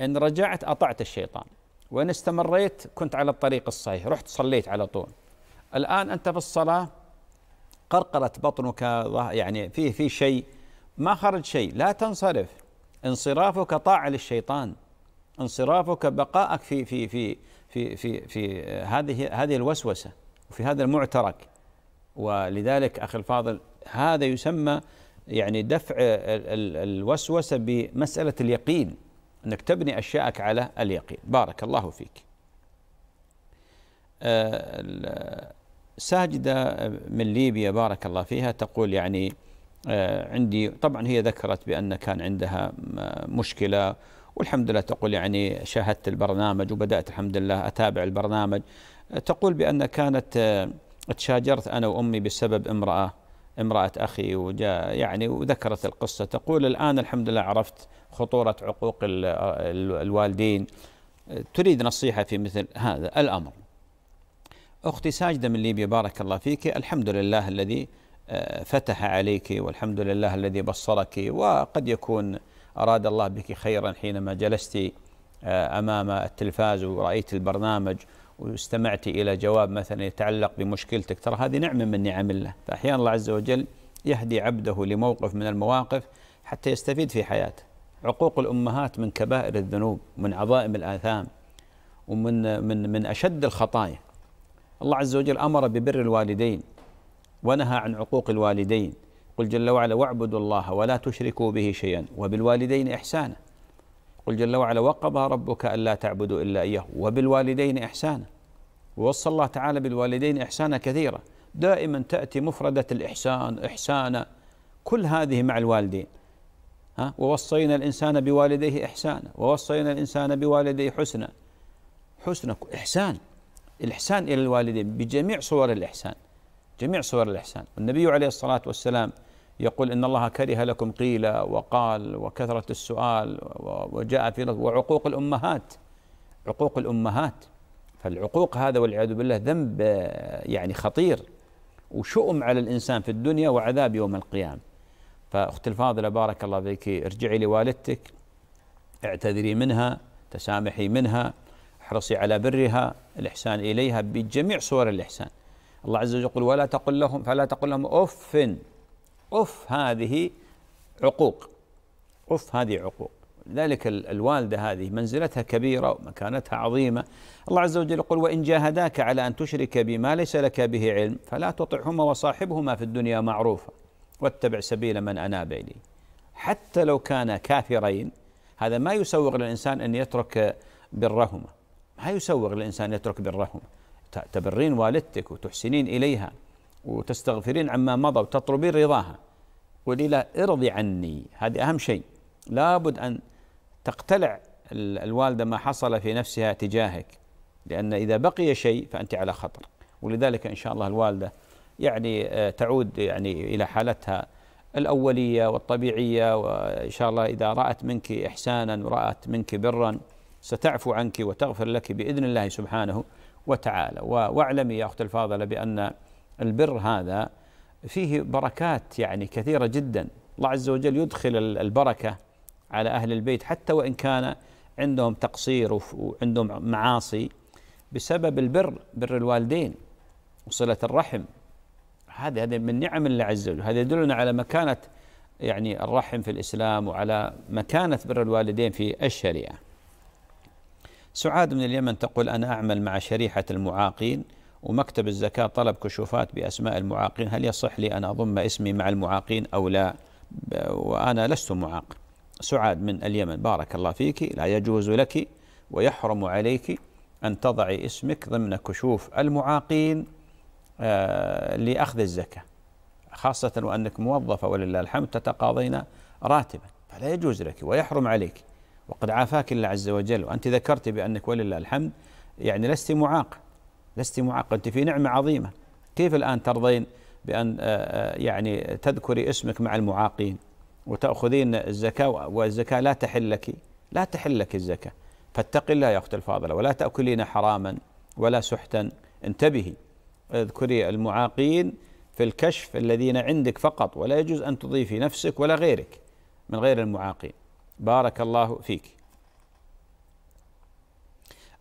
إن رجعت أطعت الشيطان وإن استمريت كنت على الطريق الصحيح رحت صليت على طول الآن أنت في الصلاة قرقرت بطنك يعني في في شيء ما خرج شيء لا تنصرف انصرافك طاعة للشيطان انصرافك بقائك في في في في في في هذه هذه الوسوسة وفي هذا المعترك ولذلك أخي الفاضل هذا يسمى يعني دفع الوسوسة بمسألة اليقين أنك تبني أشياءك على اليقين بارك الله فيك آه، ساجدة من ليبيا بارك الله فيها تقول يعني آه، عندي طبعا هي ذكرت بأن كان عندها مشكلة والحمد لله تقول يعني شاهدت البرنامج وبدأت الحمد لله أتابع البرنامج آه، تقول بأن كانت تشاجرت أنا وأمي بسبب امرأة امرأة أخي وجاء يعني وذكرت القصة تقول الآن الحمد لله عرفت خطورة عقوق الوالدين تريد نصيحة في مثل هذا الأمر أختي ساجدة من ليبيا بارك الله فيك الحمد لله الذي آه، فتح عليك والحمد لله الذي بصرك وقد يكون أراد الله بك خيرا حينما جلست آه، أمام التلفاز ورأيت البرنامج واستمعت إلى جواب مثلا يتعلق بمشكلتك ترى هذه نعمة من نعم الله فأحيانا الله عز وجل يهدي عبده لموقف من المواقف حتى يستفيد في حياته عقوق الامهات من كبائر الذنوب من عظائم الاثام ومن من من اشد الخطايا الله عز وجل امر ببر الوالدين ونهى عن عقوق الوالدين قل جل وعلا واعبدوا الله ولا تشركوا به شيئا وبالوالدين احسانا قل جل وعلا وقضى ربك الا تعبدوا الا اياه وبالوالدين احسانا ووصى الله تعالى بالوالدين احسانا كثيرا دائما تاتي مفرده الاحسان احسانا كل هذه مع الوالدين ها ووصينا الإنسان بوالديه إحسانا ووصينا الإنسان بوالديه حسنا حسنا إحسان الإحسان إلى الوالدين بجميع صور الإحسان جميع صور الإحسان والنبي عليه الصلاة والسلام يقول إن الله كره لكم قيل وقال وكثرة السؤال وجاء في وعقوق الأمهات عقوق الأمهات فالعقوق هذا والعياذ بالله ذنب يعني خطير وشؤم على الإنسان في الدنيا وعذاب يوم القيامة فأختي الفاضلة بارك الله فيك ارجعي لوالدتك اعتذري منها تسامحي منها احرصي على برها الإحسان إليها بجميع صور الإحسان الله عز وجل يقول ولا تقل لهم فلا تقل لهم أف أف هذه عقوق أف هذه عقوق ذلك الوالدة هذه منزلتها كبيرة ومكانتها عظيمة الله عز وجل يقول وإن جاهداك على أن تشرك بما ليس لك به علم فلا تطعهما وصاحبهما في الدنيا معروفا واتبع سبيل من أناب إلي حتى لو كان كافرين هذا ما يسوغ للإنسان أن يترك برهما ما يسوغ للإنسان يترك برهما تبرين والدتك وتحسنين إليها وتستغفرين عما مضى وتطلبين رضاها قولي لها ارضي عني هذه أهم شيء لابد أن تقتلع الوالدة ما حصل في نفسها تجاهك لأن إذا بقي شيء فأنت على خطر ولذلك إن شاء الله الوالدة يعني آه، تعود يعني إلى حالتها الأولية والطبيعية وإن شاء الله إذا رأت منك إحسانا ورأت منك برا ستعفو عنك وتغفر لك بإذن الله سبحانه وتعالى واعلمي يا أخت الفاضلة بأن البر هذا فيه بركات يعني كثيرة جدا الله عز وجل يدخل البركة على أهل البيت حتى وإن كان عندهم تقصير وعندهم معاصي بسبب البر بر الوالدين وصلة الرحم هذا هذا من نعم الله عز وجل هذا يدلنا على مكانة يعني الرحم في الإسلام وعلى مكانة بر الوالدين في الشريعة سعاد من اليمن تقول أنا أعمل مع شريحة المعاقين ومكتب الزكاة طلب كشوفات بأسماء المعاقين هل يصح لي أن أضم اسمي مع المعاقين أو لا وأنا لست معاق سعاد من اليمن بارك الله فيك لا يجوز لك ويحرم عليك أن تضعي اسمك ضمن كشوف المعاقين آه، لأخذ الزكاة خاصة وأنك موظفة ولله الحمد تتقاضين راتبا فلا يجوز لك ويحرم عليك وقد عافاك الله عز وجل وأنت ذكرت بأنك ولله الحمد يعني لست معاق لست معاق أنت في نعمة عظيمة كيف الآن ترضين بأن آه، آه، يعني تذكري اسمك مع المعاقين وتأخذين الزكاة والزكاة لا تحل لك لا تحل لك الزكاة فاتق الله يا أخت الفاضلة ولا تأكلين حراما ولا سحتا انتبهي اذكري المعاقين في الكشف الذين عندك فقط ولا يجوز أن تضيفي نفسك ولا غيرك من غير المعاقين بارك الله فيك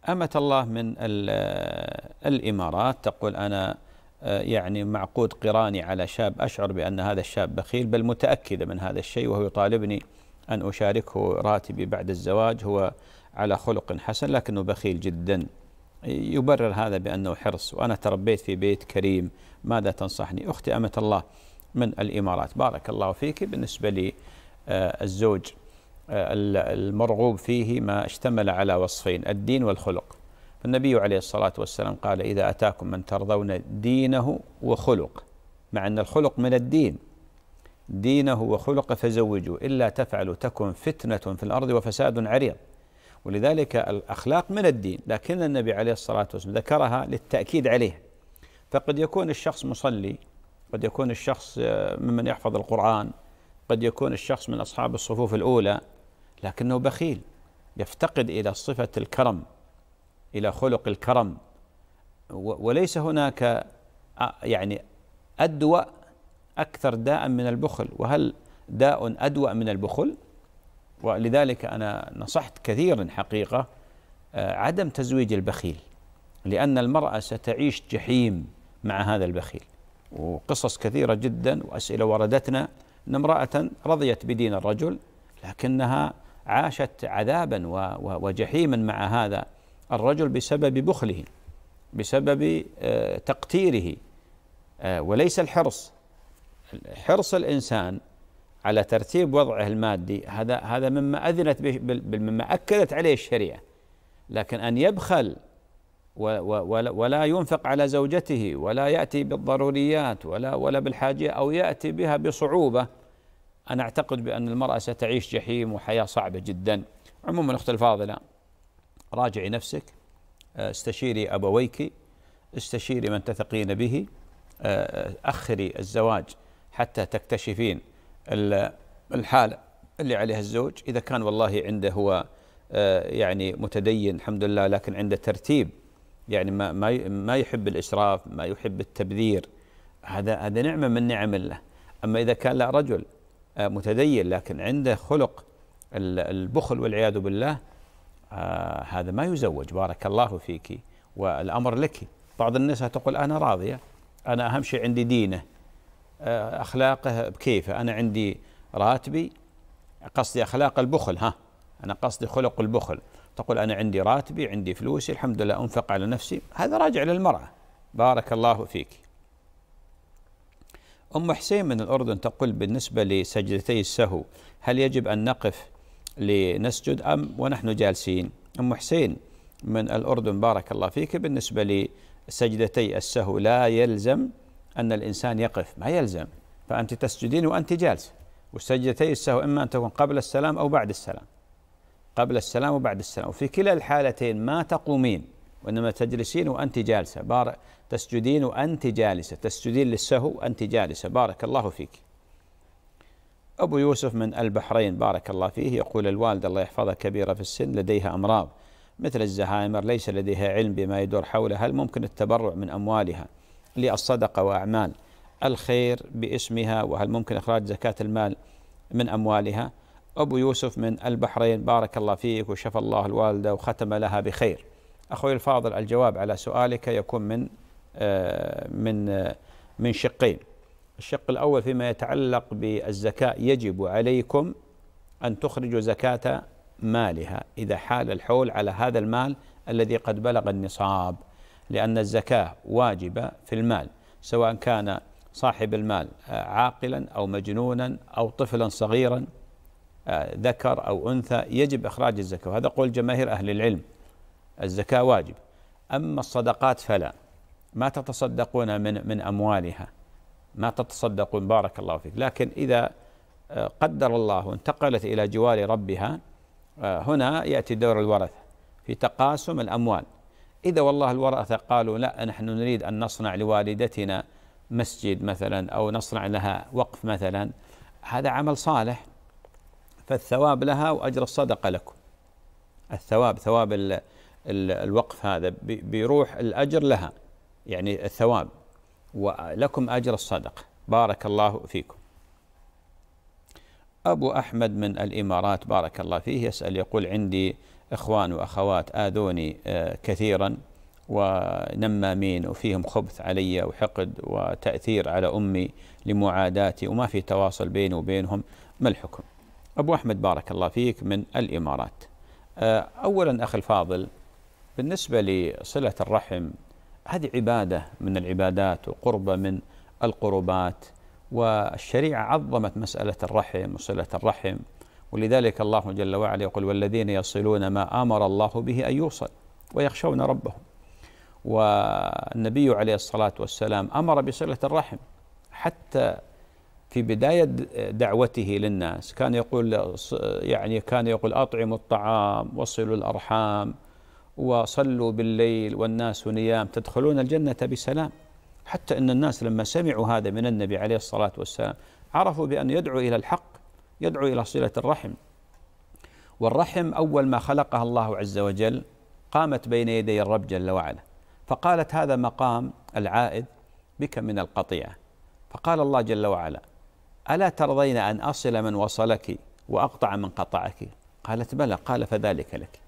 أمة الله من الإمارات تقول أنا آه، يعني معقود قراني على شاب أشعر بأن هذا الشاب بخيل بل متأكدة من هذا الشيء وهو يطالبني أن أشاركه راتبي بعد الزواج هو على خلق حسن لكنه بخيل جدا يبرر هذا بأنه حرص وأنا تربيت في بيت كريم ماذا تنصحني أختي أمة الله من الإمارات بارك الله فيك بالنسبة لي آه، الزوج آه، المرغوب فيه ما اشتمل على وصفين الدين والخلق فالنبي عليه الصلاة والسلام قال إذا أتاكم من ترضون دينه وخلق مع أن الخلق من الدين دينه وخلق فزوجوا إلا تفعلوا تكن فتنة في الأرض وفساد عريض ولذلك الأخلاق من الدين لكن النبي عليه الصلاة والسلام ذكرها للتأكيد عليه فقد يكون الشخص مصلي قد يكون الشخص آه، ممن يحفظ القرآن قد يكون الشخص من أصحاب الصفوف الأولى لكنه بخيل يفتقد إلى صفة الكرم إلى خلق الكرم وليس هناك آه، يعني أدوأ أكثر داء من البخل وهل داء أدوأ من البخل؟ ولذلك أنا نصحت كثيرا حقيقة آه، عدم تزويج البخيل لأن المرأة ستعيش جحيم مع هذا البخيل وقصص كثيرة جدا وأسئلة وردتنا أن امرأة رضيت بدين الرجل لكنها عاشت عذابا وجحيما مع هذا الرجل بسبب بخله بسبب آه، تقتيره آه، وليس الحرص حرص الإنسان على ترتيب وضعه المادي هذا هذا مما اذنت به مما اكدت عليه الشريعه لكن ان يبخل ولا ينفق على زوجته ولا ياتي بالضروريات ولا ولا بالحاجه او ياتي بها بصعوبه انا اعتقد بان المراه ستعيش جحيم وحياه صعبه جدا عموما اختي الفاضله راجعي نفسك آه، استشيري ابويك استشيري من تثقين به آه، آه، اخري الزواج حتى تكتشفين الحالة اللي عليها الزوج إذا كان والله عنده هو آه، يعني متدين الحمد لله لكن عنده ترتيب يعني ما ما يحب الإسراف ما يحب التبذير هذا هذا نعمة من نعم الله أما إذا كان لا رجل آه، متدين لكن عنده خلق البخل والعياذ بالله آه، هذا ما يزوج بارك الله فيك والأمر لك بعض الناس تقول أنا راضية أنا أهم شيء عندي دينه آه، اخلاقه بكيفه انا عندي راتبي قصدي اخلاق البخل ها انا قصدي خلق البخل تقول انا عندي راتبي عندي فلوسي الحمد لله انفق على نفسي هذا راجع للمراه بارك الله فيك ام حسين من الاردن تقول بالنسبه لسجدتي السهو هل يجب ان نقف لنسجد ام ونحن جالسين ام حسين من الاردن بارك الله فيك بالنسبه لسجدتي السهو لا يلزم أن الإنسان يقف ما يلزم فأنت تسجدين وأنت جالسة وسجدتي السهو إما أن تكون قبل السلام أو بعد السلام قبل السلام وبعد السلام وفي كلا الحالتين ما تقومين وإنما تجلسين وأنت جالسة بارك تسجدين وأنت جالسة تسجدين للسهو وأنت جالسة بارك الله فيك أبو يوسف من البحرين بارك الله فيه يقول الوالد الله يحفظها كبيرة في السن لديها أمراض مثل الزهايمر ليس لديها علم بما يدور حولها هل ممكن التبرع من أموالها للصدقة وأعمال الخير باسمها وهل ممكن إخراج زكاة المال من أموالها أبو يوسف من البحرين بارك الله فيك وشفى الله الوالدة وختم لها بخير أخوي الفاضل الجواب على سؤالك يكون من آه، من آه، من شقين الشق الأول فيما يتعلق بالزكاة يجب عليكم أن تخرجوا زكاة مالها إذا حال الحول على هذا المال الذي قد بلغ النصاب لأن الزكاة واجبة في المال سواء كان صاحب المال آه، عاقلا أو مجنونا أو طفلا صغيرا آه، ذكر أو أنثى يجب إخراج الزكاة وهذا قول جماهير أهل العلم الزكاة واجب أما الصدقات فلا ما تتصدقون من من أموالها ما تتصدقون بارك الله فيك لكن إذا آه، قدر الله انتقلت إلى جوار ربها هنا يأتي دور الورثة في تقاسم الأموال إذا والله الورثة قالوا لا نحن نريد أن نصنع لوالدتنا مسجد مثلا أو نصنع لها وقف مثلا هذا عمل صالح فالثواب لها وأجر الصدقة لكم الثواب ثواب الـ الـ الوقف هذا بيروح الأجر لها يعني الثواب ولكم أجر الصدقة بارك الله فيكم أبو أحمد من الإمارات بارك الله فيه يسأل يقول عندي إخوان وأخوات آذوني آه، كثيرا ونمامين وفيهم خبث علي وحقد وتأثير على أمي لمعاداتي وما في تواصل بيني وبينهم ما الحكم أبو أحمد بارك الله فيك من الإمارات آه، أولا أخي الفاضل بالنسبة لصلة الرحم هذه عبادة من العبادات وقربة من القربات والشريعة عظمت مسألة الرحم وصلة الرحم ولذلك الله جل وعلا يقول والذين يصلون ما امر الله به ان يوصل ويخشون ربهم والنبي عليه الصلاه والسلام امر بصله الرحم حتى في بدايه دعوته للناس كان يقول يعني كان يقول اطعموا الطعام وصلوا الارحام وصلوا بالليل والناس نيام تدخلون الجنه بسلام حتى ان الناس لما سمعوا هذا من النبي عليه الصلاه والسلام عرفوا بان يدعو الى الحق يدعو الى صله الرحم والرحم اول ما خلقها الله عز وجل قامت بين يدي الرب جل وعلا فقالت هذا مقام العائد بك من القطيعه فقال الله جل وعلا الا ترضين ان اصل من وصلك واقطع من قطعك قالت بلى قال فذلك لك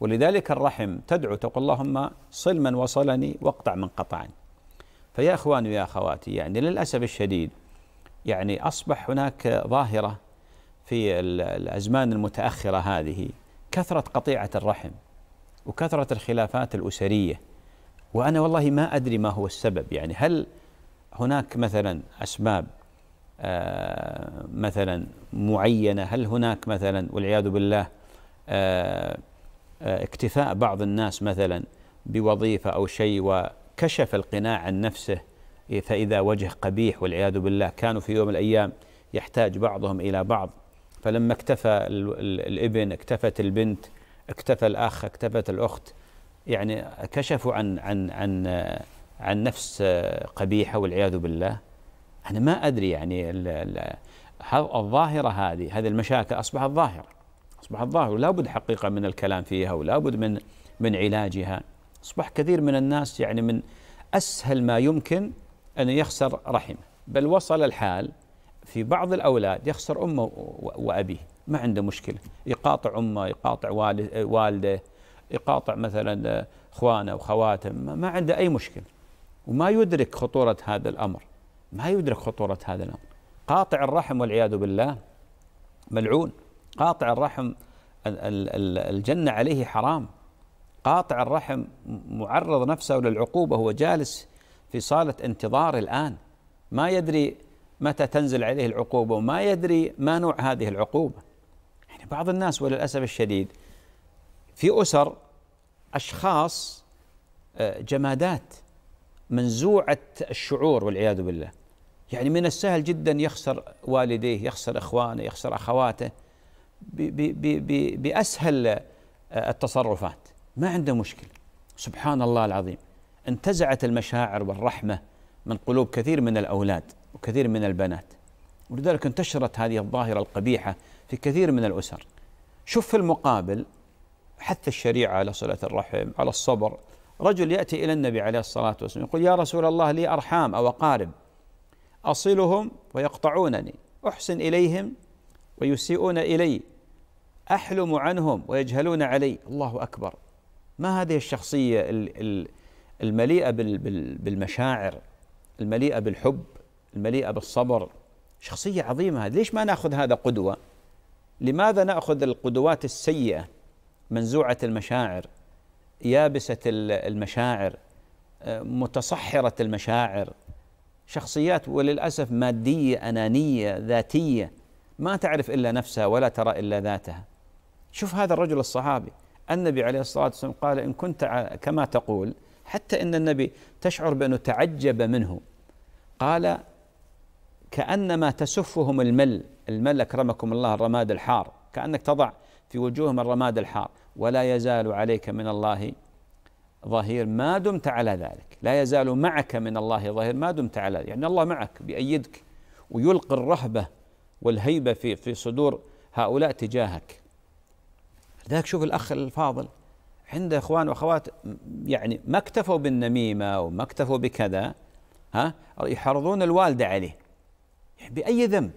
ولذلك الرحم تدعو تقول اللهم صل من وصلني واقطع من قطعني فيا اخواني ويا اخواتي يعني للاسف الشديد يعني اصبح هناك ظاهره في الأزمان المتأخرة هذه كثرة قطيعة الرحم وكثرة الخلافات الأسرية وأنا والله ما أدري ما هو السبب يعني هل هناك مثلا أسباب آه، مثلا معينة هل هناك مثلا والعياذ بالله آه، آه، اكتفاء بعض الناس مثلا بوظيفة أو شيء وكشف القناع عن نفسه فإذا وجه قبيح والعياذ بالله كانوا في يوم من الأيام يحتاج بعضهم إلى بعض فلما اكتفى الابن اكتفت البنت اكتفى الاخ اكتفت الاخت يعني كشفوا عن عن عن عن نفس قبيحه والعياذ بالله انا ما ادري يعني الظاهره هذه هذه المشاكل اصبحت ظاهره اصبحت ظاهره ولا بد حقيقه من الكلام فيها ولا بد من من علاجها اصبح كثير من الناس يعني من اسهل ما يمكن ان يخسر رحمه بل وصل الحال في بعض الأولاد يخسر أمه وأبيه ما عنده مشكلة يقاطع أمه يقاطع والده يقاطع مثلا إخوانه وخواته ما عنده أي مشكلة وما يدرك خطورة هذا الأمر ما يدرك خطورة هذا الأمر قاطع الرحم والعياذ بالله ملعون قاطع الرحم الجنة عليه حرام قاطع الرحم معرض نفسه للعقوبة هو جالس في صالة انتظار الآن ما يدري متى تنزل عليه العقوبة وما يدري ما نوع هذه العقوبة يعني بعض الناس وللأسف الشديد في أسر أشخاص آه، جمادات منزوعة الشعور والعياذ بالله يعني من السهل جدا يخسر والديه يخسر إخوانه يخسر أخواته بأسهل آه، التصرفات ما عنده مشكلة سبحان الله العظيم انتزعت المشاعر والرحمة من قلوب كثير من الأولاد وكثير من البنات ولذلك انتشرت هذه الظاهرة القبيحة في كثير من الأسر شوف في المقابل حث الشريعة على صلة الرحم على الصبر رجل يأتي إلى النبي عليه الصلاة والسلام يقول يا رسول الله لي أرحام أو أقارب أصلهم ويقطعونني أحسن إليهم ويسيئون إلي أحلم عنهم ويجهلون علي الله أكبر ما هذه الشخصية المليئة بالمشاعر المليئة بالحب المليئة بالصبر شخصية عظيمة ليش ما ناخذ هذا قدوة لماذا ناخذ القدوات السيئة منزوعة المشاعر يابسة المشاعر آه، متصحرة المشاعر شخصيات وللأسف مادية أنانية ذاتية ما تعرف إلا نفسها ولا ترى إلا ذاتها شوف هذا الرجل الصحابي النبي عليه الصلاة والسلام قال إن كنت كما تقول حتى إن النبي تشعر بأنه تعجب منه قال كأنما تسفهم المل المل أكرمكم الله الرماد الحار كأنك تضع في وجوههم الرماد الحار ولا يزال عليك من الله ظهير ما دمت على ذلك لا يزال معك من الله ظهير ما دمت على ذلك يعني الله معك بأيدك ويلقي الرهبة والهيبة في في صدور هؤلاء تجاهك لذلك شوف الأخ الفاضل عنده إخوان وأخوات يعني ما اكتفوا بالنميمة وما اكتفوا بكذا ها يحرضون الوالدة عليه بأي ذنب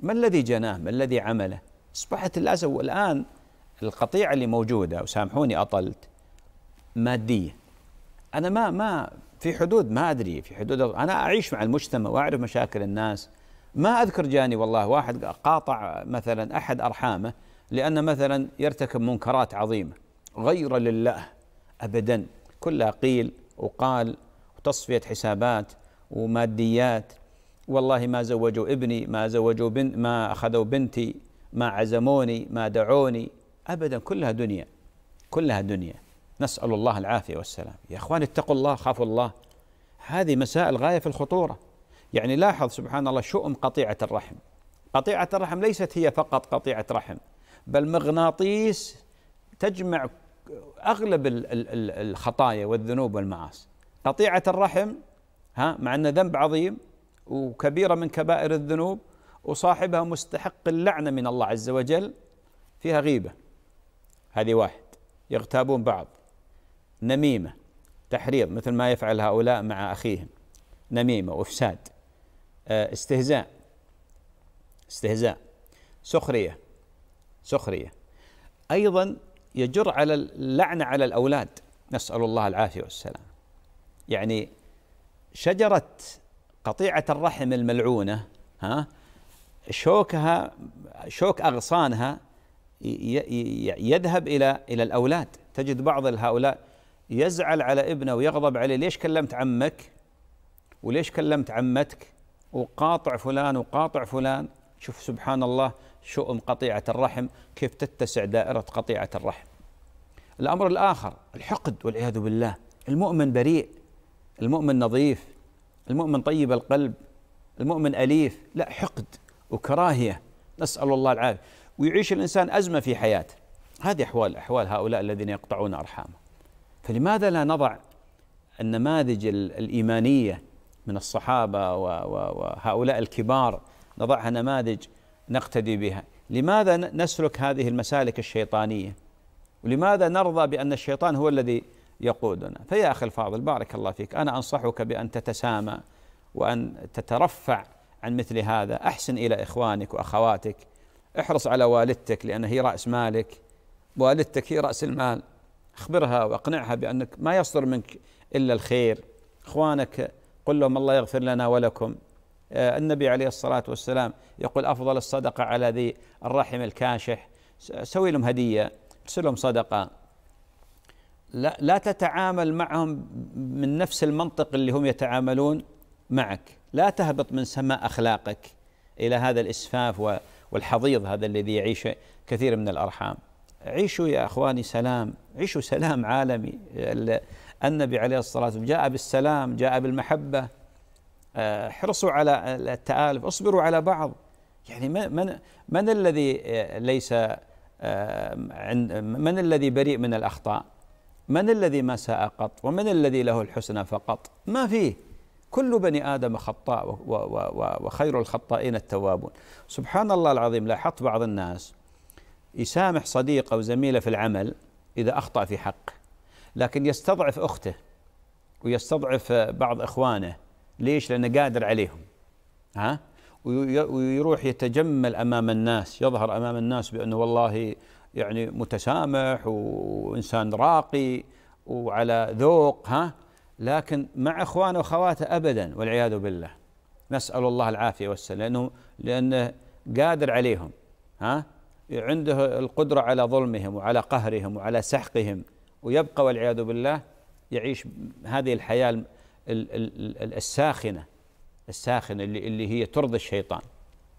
ما الذي جناه ما الذي عمله أصبحت للأسف الآن القطيعة اللي موجودة وسامحوني أطلت مادية أنا ما ما في حدود ما أدري في حدود أنا أعيش مع المجتمع وأعرف مشاكل الناس ما أذكر جاني والله واحد قاطع مثلا أحد أرحامه لأن مثلا يرتكب منكرات عظيمة غير لله أبدا كلها قيل وقال وتصفية حسابات وماديات والله ما زوجوا ابني ما زوجوا بنت ما أخذوا بنتي ما عزموني ما دعوني أبدا كلها دنيا كلها دنيا نسأل الله العافية والسلام يا أخوان اتقوا الله خافوا الله هذه مسائل غاية في الخطورة يعني لاحظ سبحان الله شؤم قطيعة الرحم قطيعة الرحم ليست هي فقط قطيعة رحم بل مغناطيس تجمع أغلب الخطايا والذنوب والمعاصي قطيعة الرحم ها مع أن ذنب عظيم وكبيرة من كبائر الذنوب وصاحبها مستحق اللعنة من الله عز وجل فيها غيبة هذه واحد يغتابون بعض نميمة تحريض مثل ما يفعل هؤلاء مع أخيهم نميمة وإفساد آه، استهزاء استهزاء سخرية سخرية أيضا يجر على اللعنة على الأولاد نسأل الله العافية والسلام يعني شجرة قطيعة الرحم الملعونة ها شوكها شوك أغصانها يذهب إلى إلى الأولاد تجد بعض هؤلاء يزعل على ابنه ويغضب عليه ليش كلمت عمك وليش كلمت عمتك وقاطع فلان وقاطع فلان شوف سبحان الله شؤم قطيعة الرحم كيف تتسع دائرة قطيعة الرحم الأمر الآخر الحقد والعياذ بالله المؤمن بريء المؤمن نظيف المؤمن طيب القلب المؤمن أليف لا حقد وكراهية نسأل الله العافية ويعيش الإنسان أزمة في حياته هذه أحوال أحوال هؤلاء الذين يقطعون أرحامه فلماذا لا نضع النماذج الإيمانية من الصحابة وهؤلاء الكبار نضعها نماذج نقتدي بها لماذا نسلك هذه المسالك الشيطانية ولماذا نرضى بأن الشيطان هو الذي يقودنا فيا أخي الفاضل بارك الله فيك أنا أنصحك بأن تتسامى وأن تترفع عن مثل هذا أحسن إلى إخوانك وأخواتك احرص على والدتك لأن هي رأس مالك والدتك هي رأس المال اخبرها واقنعها بأنك ما يصدر منك إلا الخير إخوانك قل لهم الله يغفر لنا ولكم آه، النبي عليه الصلاة والسلام يقول أفضل الصدقة على ذي الرحم الكاشح سوي لهم هدية ارسل لهم صدقة لا, لا تتعامل معهم من نفس المنطق اللي هم يتعاملون معك لا تهبط من سماء أخلاقك إلى هذا الإسفاف والحضيض هذا الذي يعيش كثير من الأرحام عيشوا يا أخواني سلام عيشوا سلام عالمي النبي عليه الصلاة والسلام جاء بالسلام جاء بالمحبة آه، احرصوا على التآلف اصبروا على بعض يعني من من الذي آه، ليس آه، من الذي بريء من الأخطاء من الذي ما ساء قط ومن الذي له الحسنى فقط ما فيه كل بني آدم خطاء وخير الخطائين التوابون سبحان الله العظيم لاحظت بعض الناس يسامح صديقه وزميله في العمل إذا أخطأ في حق لكن يستضعف أخته ويستضعف بعض إخوانه ليش لأنه قادر عليهم ها ويروح يتجمل امام الناس يظهر امام الناس بانه والله يعني متسامح وانسان راقي وعلى ذوق ها لكن مع اخوانه واخواته ابدا والعياذ بالله نسال الله العافيه والسلام لانه لانه قادر عليهم ها عنده القدره على ظلمهم وعلى قهرهم وعلى سحقهم ويبقى والعياذ بالله يعيش هذه الحياه الساخنه الساخنه اللي اللي هي ترضي الشيطان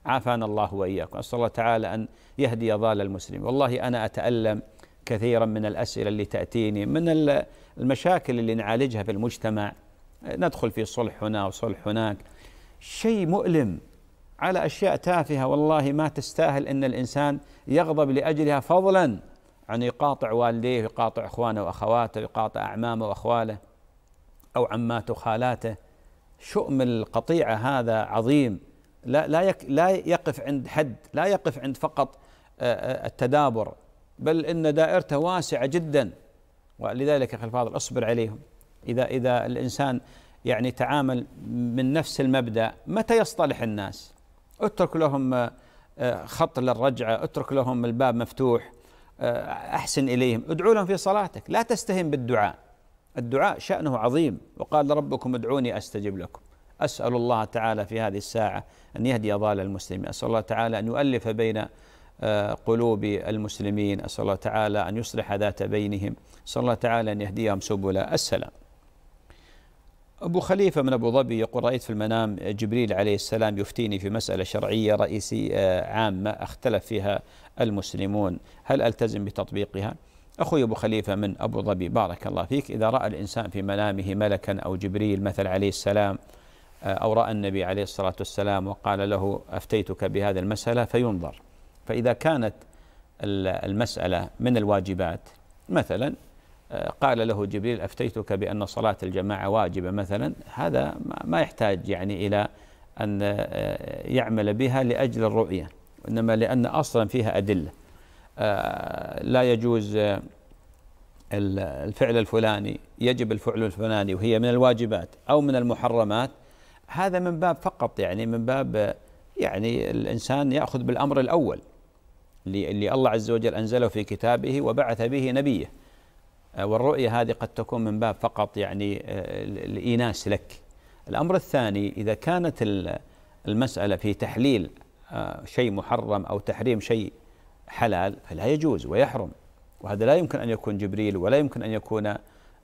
عافانا الله واياكم، اسال الله تعالى ان يهدي ضال المسلمين، والله انا اتالم كثيرا من الاسئله اللي تاتيني من المشاكل اللي نعالجها في المجتمع ندخل في صلح هنا وصلح هناك شيء مؤلم على اشياء تافهه والله ما تستاهل ان الانسان يغضب لاجلها فضلا عن يقاطع والديه يقاطع اخوانه واخواته يقاطع اعمامه واخواله او عماته وخالاته شؤم القطيعه هذا عظيم لا لا لا يقف عند حد لا يقف عند فقط آه، آه، التدابر بل ان دائرته واسعه جدا ولذلك اخي الفاضل اصبر عليهم اذا اذا الانسان يعني تعامل من نفس المبدا متى يصطلح الناس؟ اترك لهم آه، خط للرجعه، اترك لهم الباب مفتوح احسن اليهم، ادعو لهم في صلاتك، لا تستهن بالدعاء الدعاء شأنه عظيم وقال ربكم ادعوني استجب لكم أسأل الله تعالى في هذه الساعة أن يهدي ضال المسلمين أسأل الله تعالى أن يؤلف بين آه، قلوب المسلمين أسأل الله تعالى أن يصلح ذات بينهم أسأل الله تعالى أن يهديهم سبل السلام أبو خليفة من أبو ظبي يقول رأيت في المنام جبريل عليه السلام يفتيني في مسألة شرعية رئيسية آه، عامة اختلف فيها المسلمون هل ألتزم بتطبيقها؟ أخوي أبو خليفة من أبو ظبي بارك الله فيك إذا رأى الإنسان في منامه ملكا أو جبريل مثل عليه السلام أو رأى النبي عليه الصلاة والسلام وقال له أفتيتك بهذه المسألة فينظر فإذا كانت المسألة من الواجبات مثلا آه، قال له جبريل أفتيتك بأن صلاة الجماعة واجبة مثلا هذا ما يحتاج يعني إلى أن آه، يعمل بها لأجل الرؤية وإنما لأن أصلا فيها أدلة آه، لا يجوز الفعل الفلاني يجب الفعل الفلاني وهي من الواجبات أو من المحرمات هذا من باب فقط يعني من باب يعني الانسان ياخذ بالامر الاول اللي الله عز وجل انزله في كتابه وبعث به نبيه آه، والرؤيه هذه قد تكون من باب فقط يعني آه، الايناس لك الامر الثاني اذا كانت المساله في تحليل آه، شيء محرم او تحريم شيء حلال فلا يجوز ويحرم وهذا لا يمكن ان يكون جبريل ولا يمكن ان يكون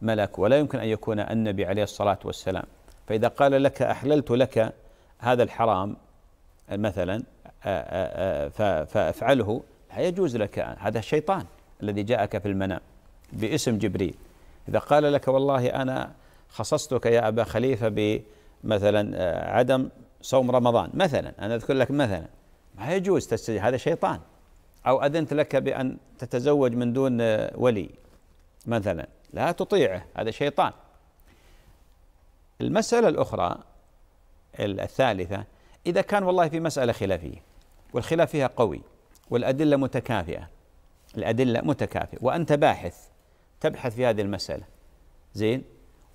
ملك ولا يمكن ان يكون النبي عليه الصلاه والسلام فإذا قال لك أحللت لك هذا الحرام مثلا آه، آه، آه، فافعله لا يجوز لك هذا الشيطان الذي جاءك في المنام باسم جبريل إذا قال لك والله أنا خصصتك يا أبا خليفة بمثلا عدم صوم رمضان مثلا أنا أذكر لك مثلا ما يجوز تستجيب هذا شيطان أو أذنت لك بأن تتزوج من دون ولي مثلا لا تطيعه هذا شيطان المسألة الأخرى الثالثة إذا كان والله في مسألة خلافية والخلاف فيها قوي والأدلة متكافئة الأدلة متكافئة وأنت باحث تبحث في هذه المسألة زين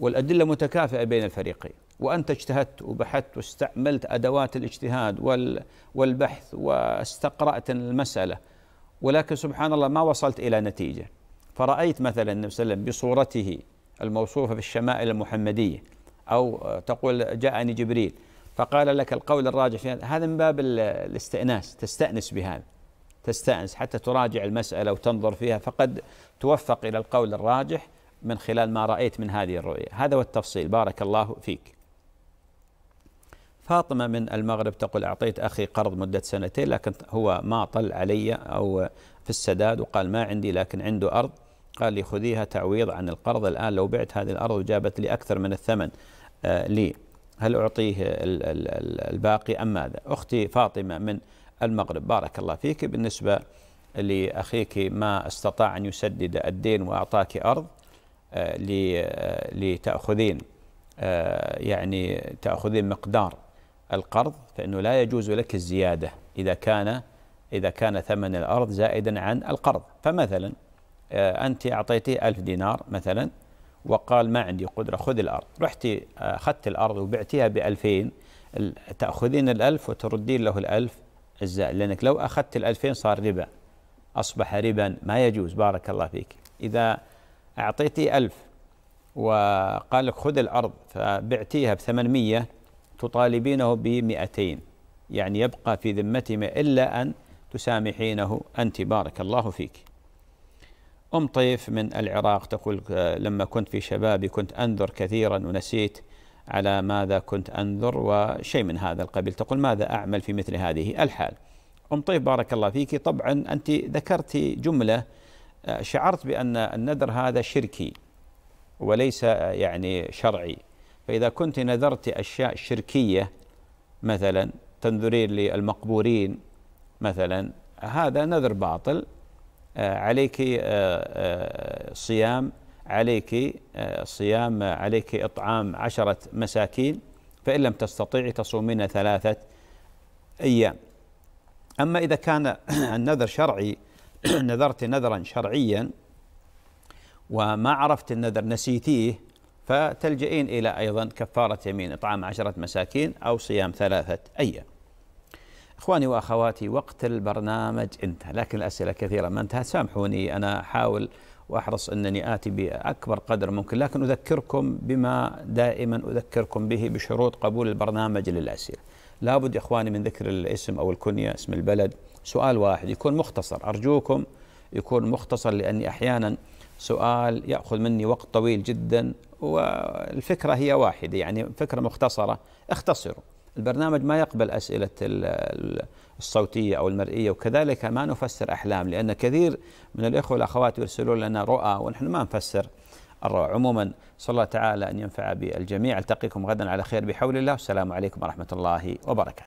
والأدلة متكافئة بين الفريقين وأنت اجتهدت وبحثت واستعملت أدوات الاجتهاد والبحث واستقرأت المسألة ولكن سبحان الله ما وصلت إلى نتيجة فرأيت مثلا النبي صلى الله عليه وسلم بصورته الموصوفة في الشمائل المحمدية أو تقول جاءني جبريل فقال لك القول الراجح في هذا من باب الاستئناس تستأنس بهذا تستأنس حتى تراجع المسألة وتنظر فيها فقد توفق إلى القول الراجح من خلال ما رأيت من هذه الرؤية هذا هو التفصيل بارك الله فيك فاطمة من المغرب تقول أعطيت أخي قرض مدة سنتين لكن هو ما طل علي أو في السداد وقال ما عندي لكن عنده أرض قال لي خذيها تعويض عن القرض الآن لو بعت هذه الأرض وجابت لي أكثر من الثمن آه، لي هل أعطيه الباقي أم ماذا أختي فاطمة من المغرب بارك الله فيك بالنسبة لأخيك ما استطاع أن يسدد الدين وأعطاك أرض آه، آه، لتأخذين يعني تأخذين مقدار القرض فإنه لا يجوز لك الزيادة إذا كان إذا كان ثمن الأرض زائدا عن القرض فمثلا أنت اعطيتيه ألف دينار مثلا وقال ما عندي قدرة خذ الأرض رحت آه، أخذت الأرض وبعتها بألفين تأخذين الألف وتردين له الألف الزائد لأنك لو أخذت الألفين صار ربا أصبح ربا ما يجوز بارك الله فيك إذا أعطيتي ألف وقال لك خذ الأرض فبعتيها بثمانمية تطالبينه بمئتين يعني يبقى في ذمتهم إلا أن تسامحينه أنت بارك الله فيك أم طيف من العراق تقول آه، لما كنت في شبابي كنت أنذر كثيرا ونسيت على ماذا كنت أنذر وشيء من هذا القبيل تقول ماذا أعمل في مثل هذه الحال أم طيف بارك الله فيك طبعا أنت ذكرت جملة آه، شعرت بأن النذر هذا شركي وليس آه، يعني شرعي فإذا كنت نذرت أشياء شركية مثلا تنذرين للمقبورين مثلا هذا نذر باطل آه، عليك آه، آه، صيام عليك صيام عليك إطعام عشرة مساكين فإن لم تستطيعي تصومين ثلاثة أيام أما إذا كان النذر شرعي نذرت نذرا شرعيا وما عرفت النذر نسيتيه فتلجئين إلى أيضا كفارة يمين إطعام عشرة مساكين أو صيام ثلاثة أيام اخواني واخواتي وقت البرنامج انتهى، لكن الاسئله كثيره ما انتهت سامحوني انا احاول واحرص انني اتي باكبر قدر ممكن، لكن اذكركم بما دائما اذكركم به بشروط قبول البرنامج للاسئله. لابد اخواني من ذكر الاسم او الكنيه، اسم البلد، سؤال واحد يكون مختصر، ارجوكم يكون مختصر لاني احيانا سؤال ياخذ مني وقت طويل جدا والفكره هي واحده يعني فكره مختصره اختصروا البرنامج ما يقبل أسئلة الصوتية أو المرئية وكذلك ما نفسر أحلام لأن كثير من الإخوة والأخوات يرسلون لنا رؤى ونحن ما نفسر الرؤى عموما صلى الله تعالى أن ينفع بالجميع ألتقيكم غدا على خير بحول الله والسلام عليكم ورحمة الله وبركاته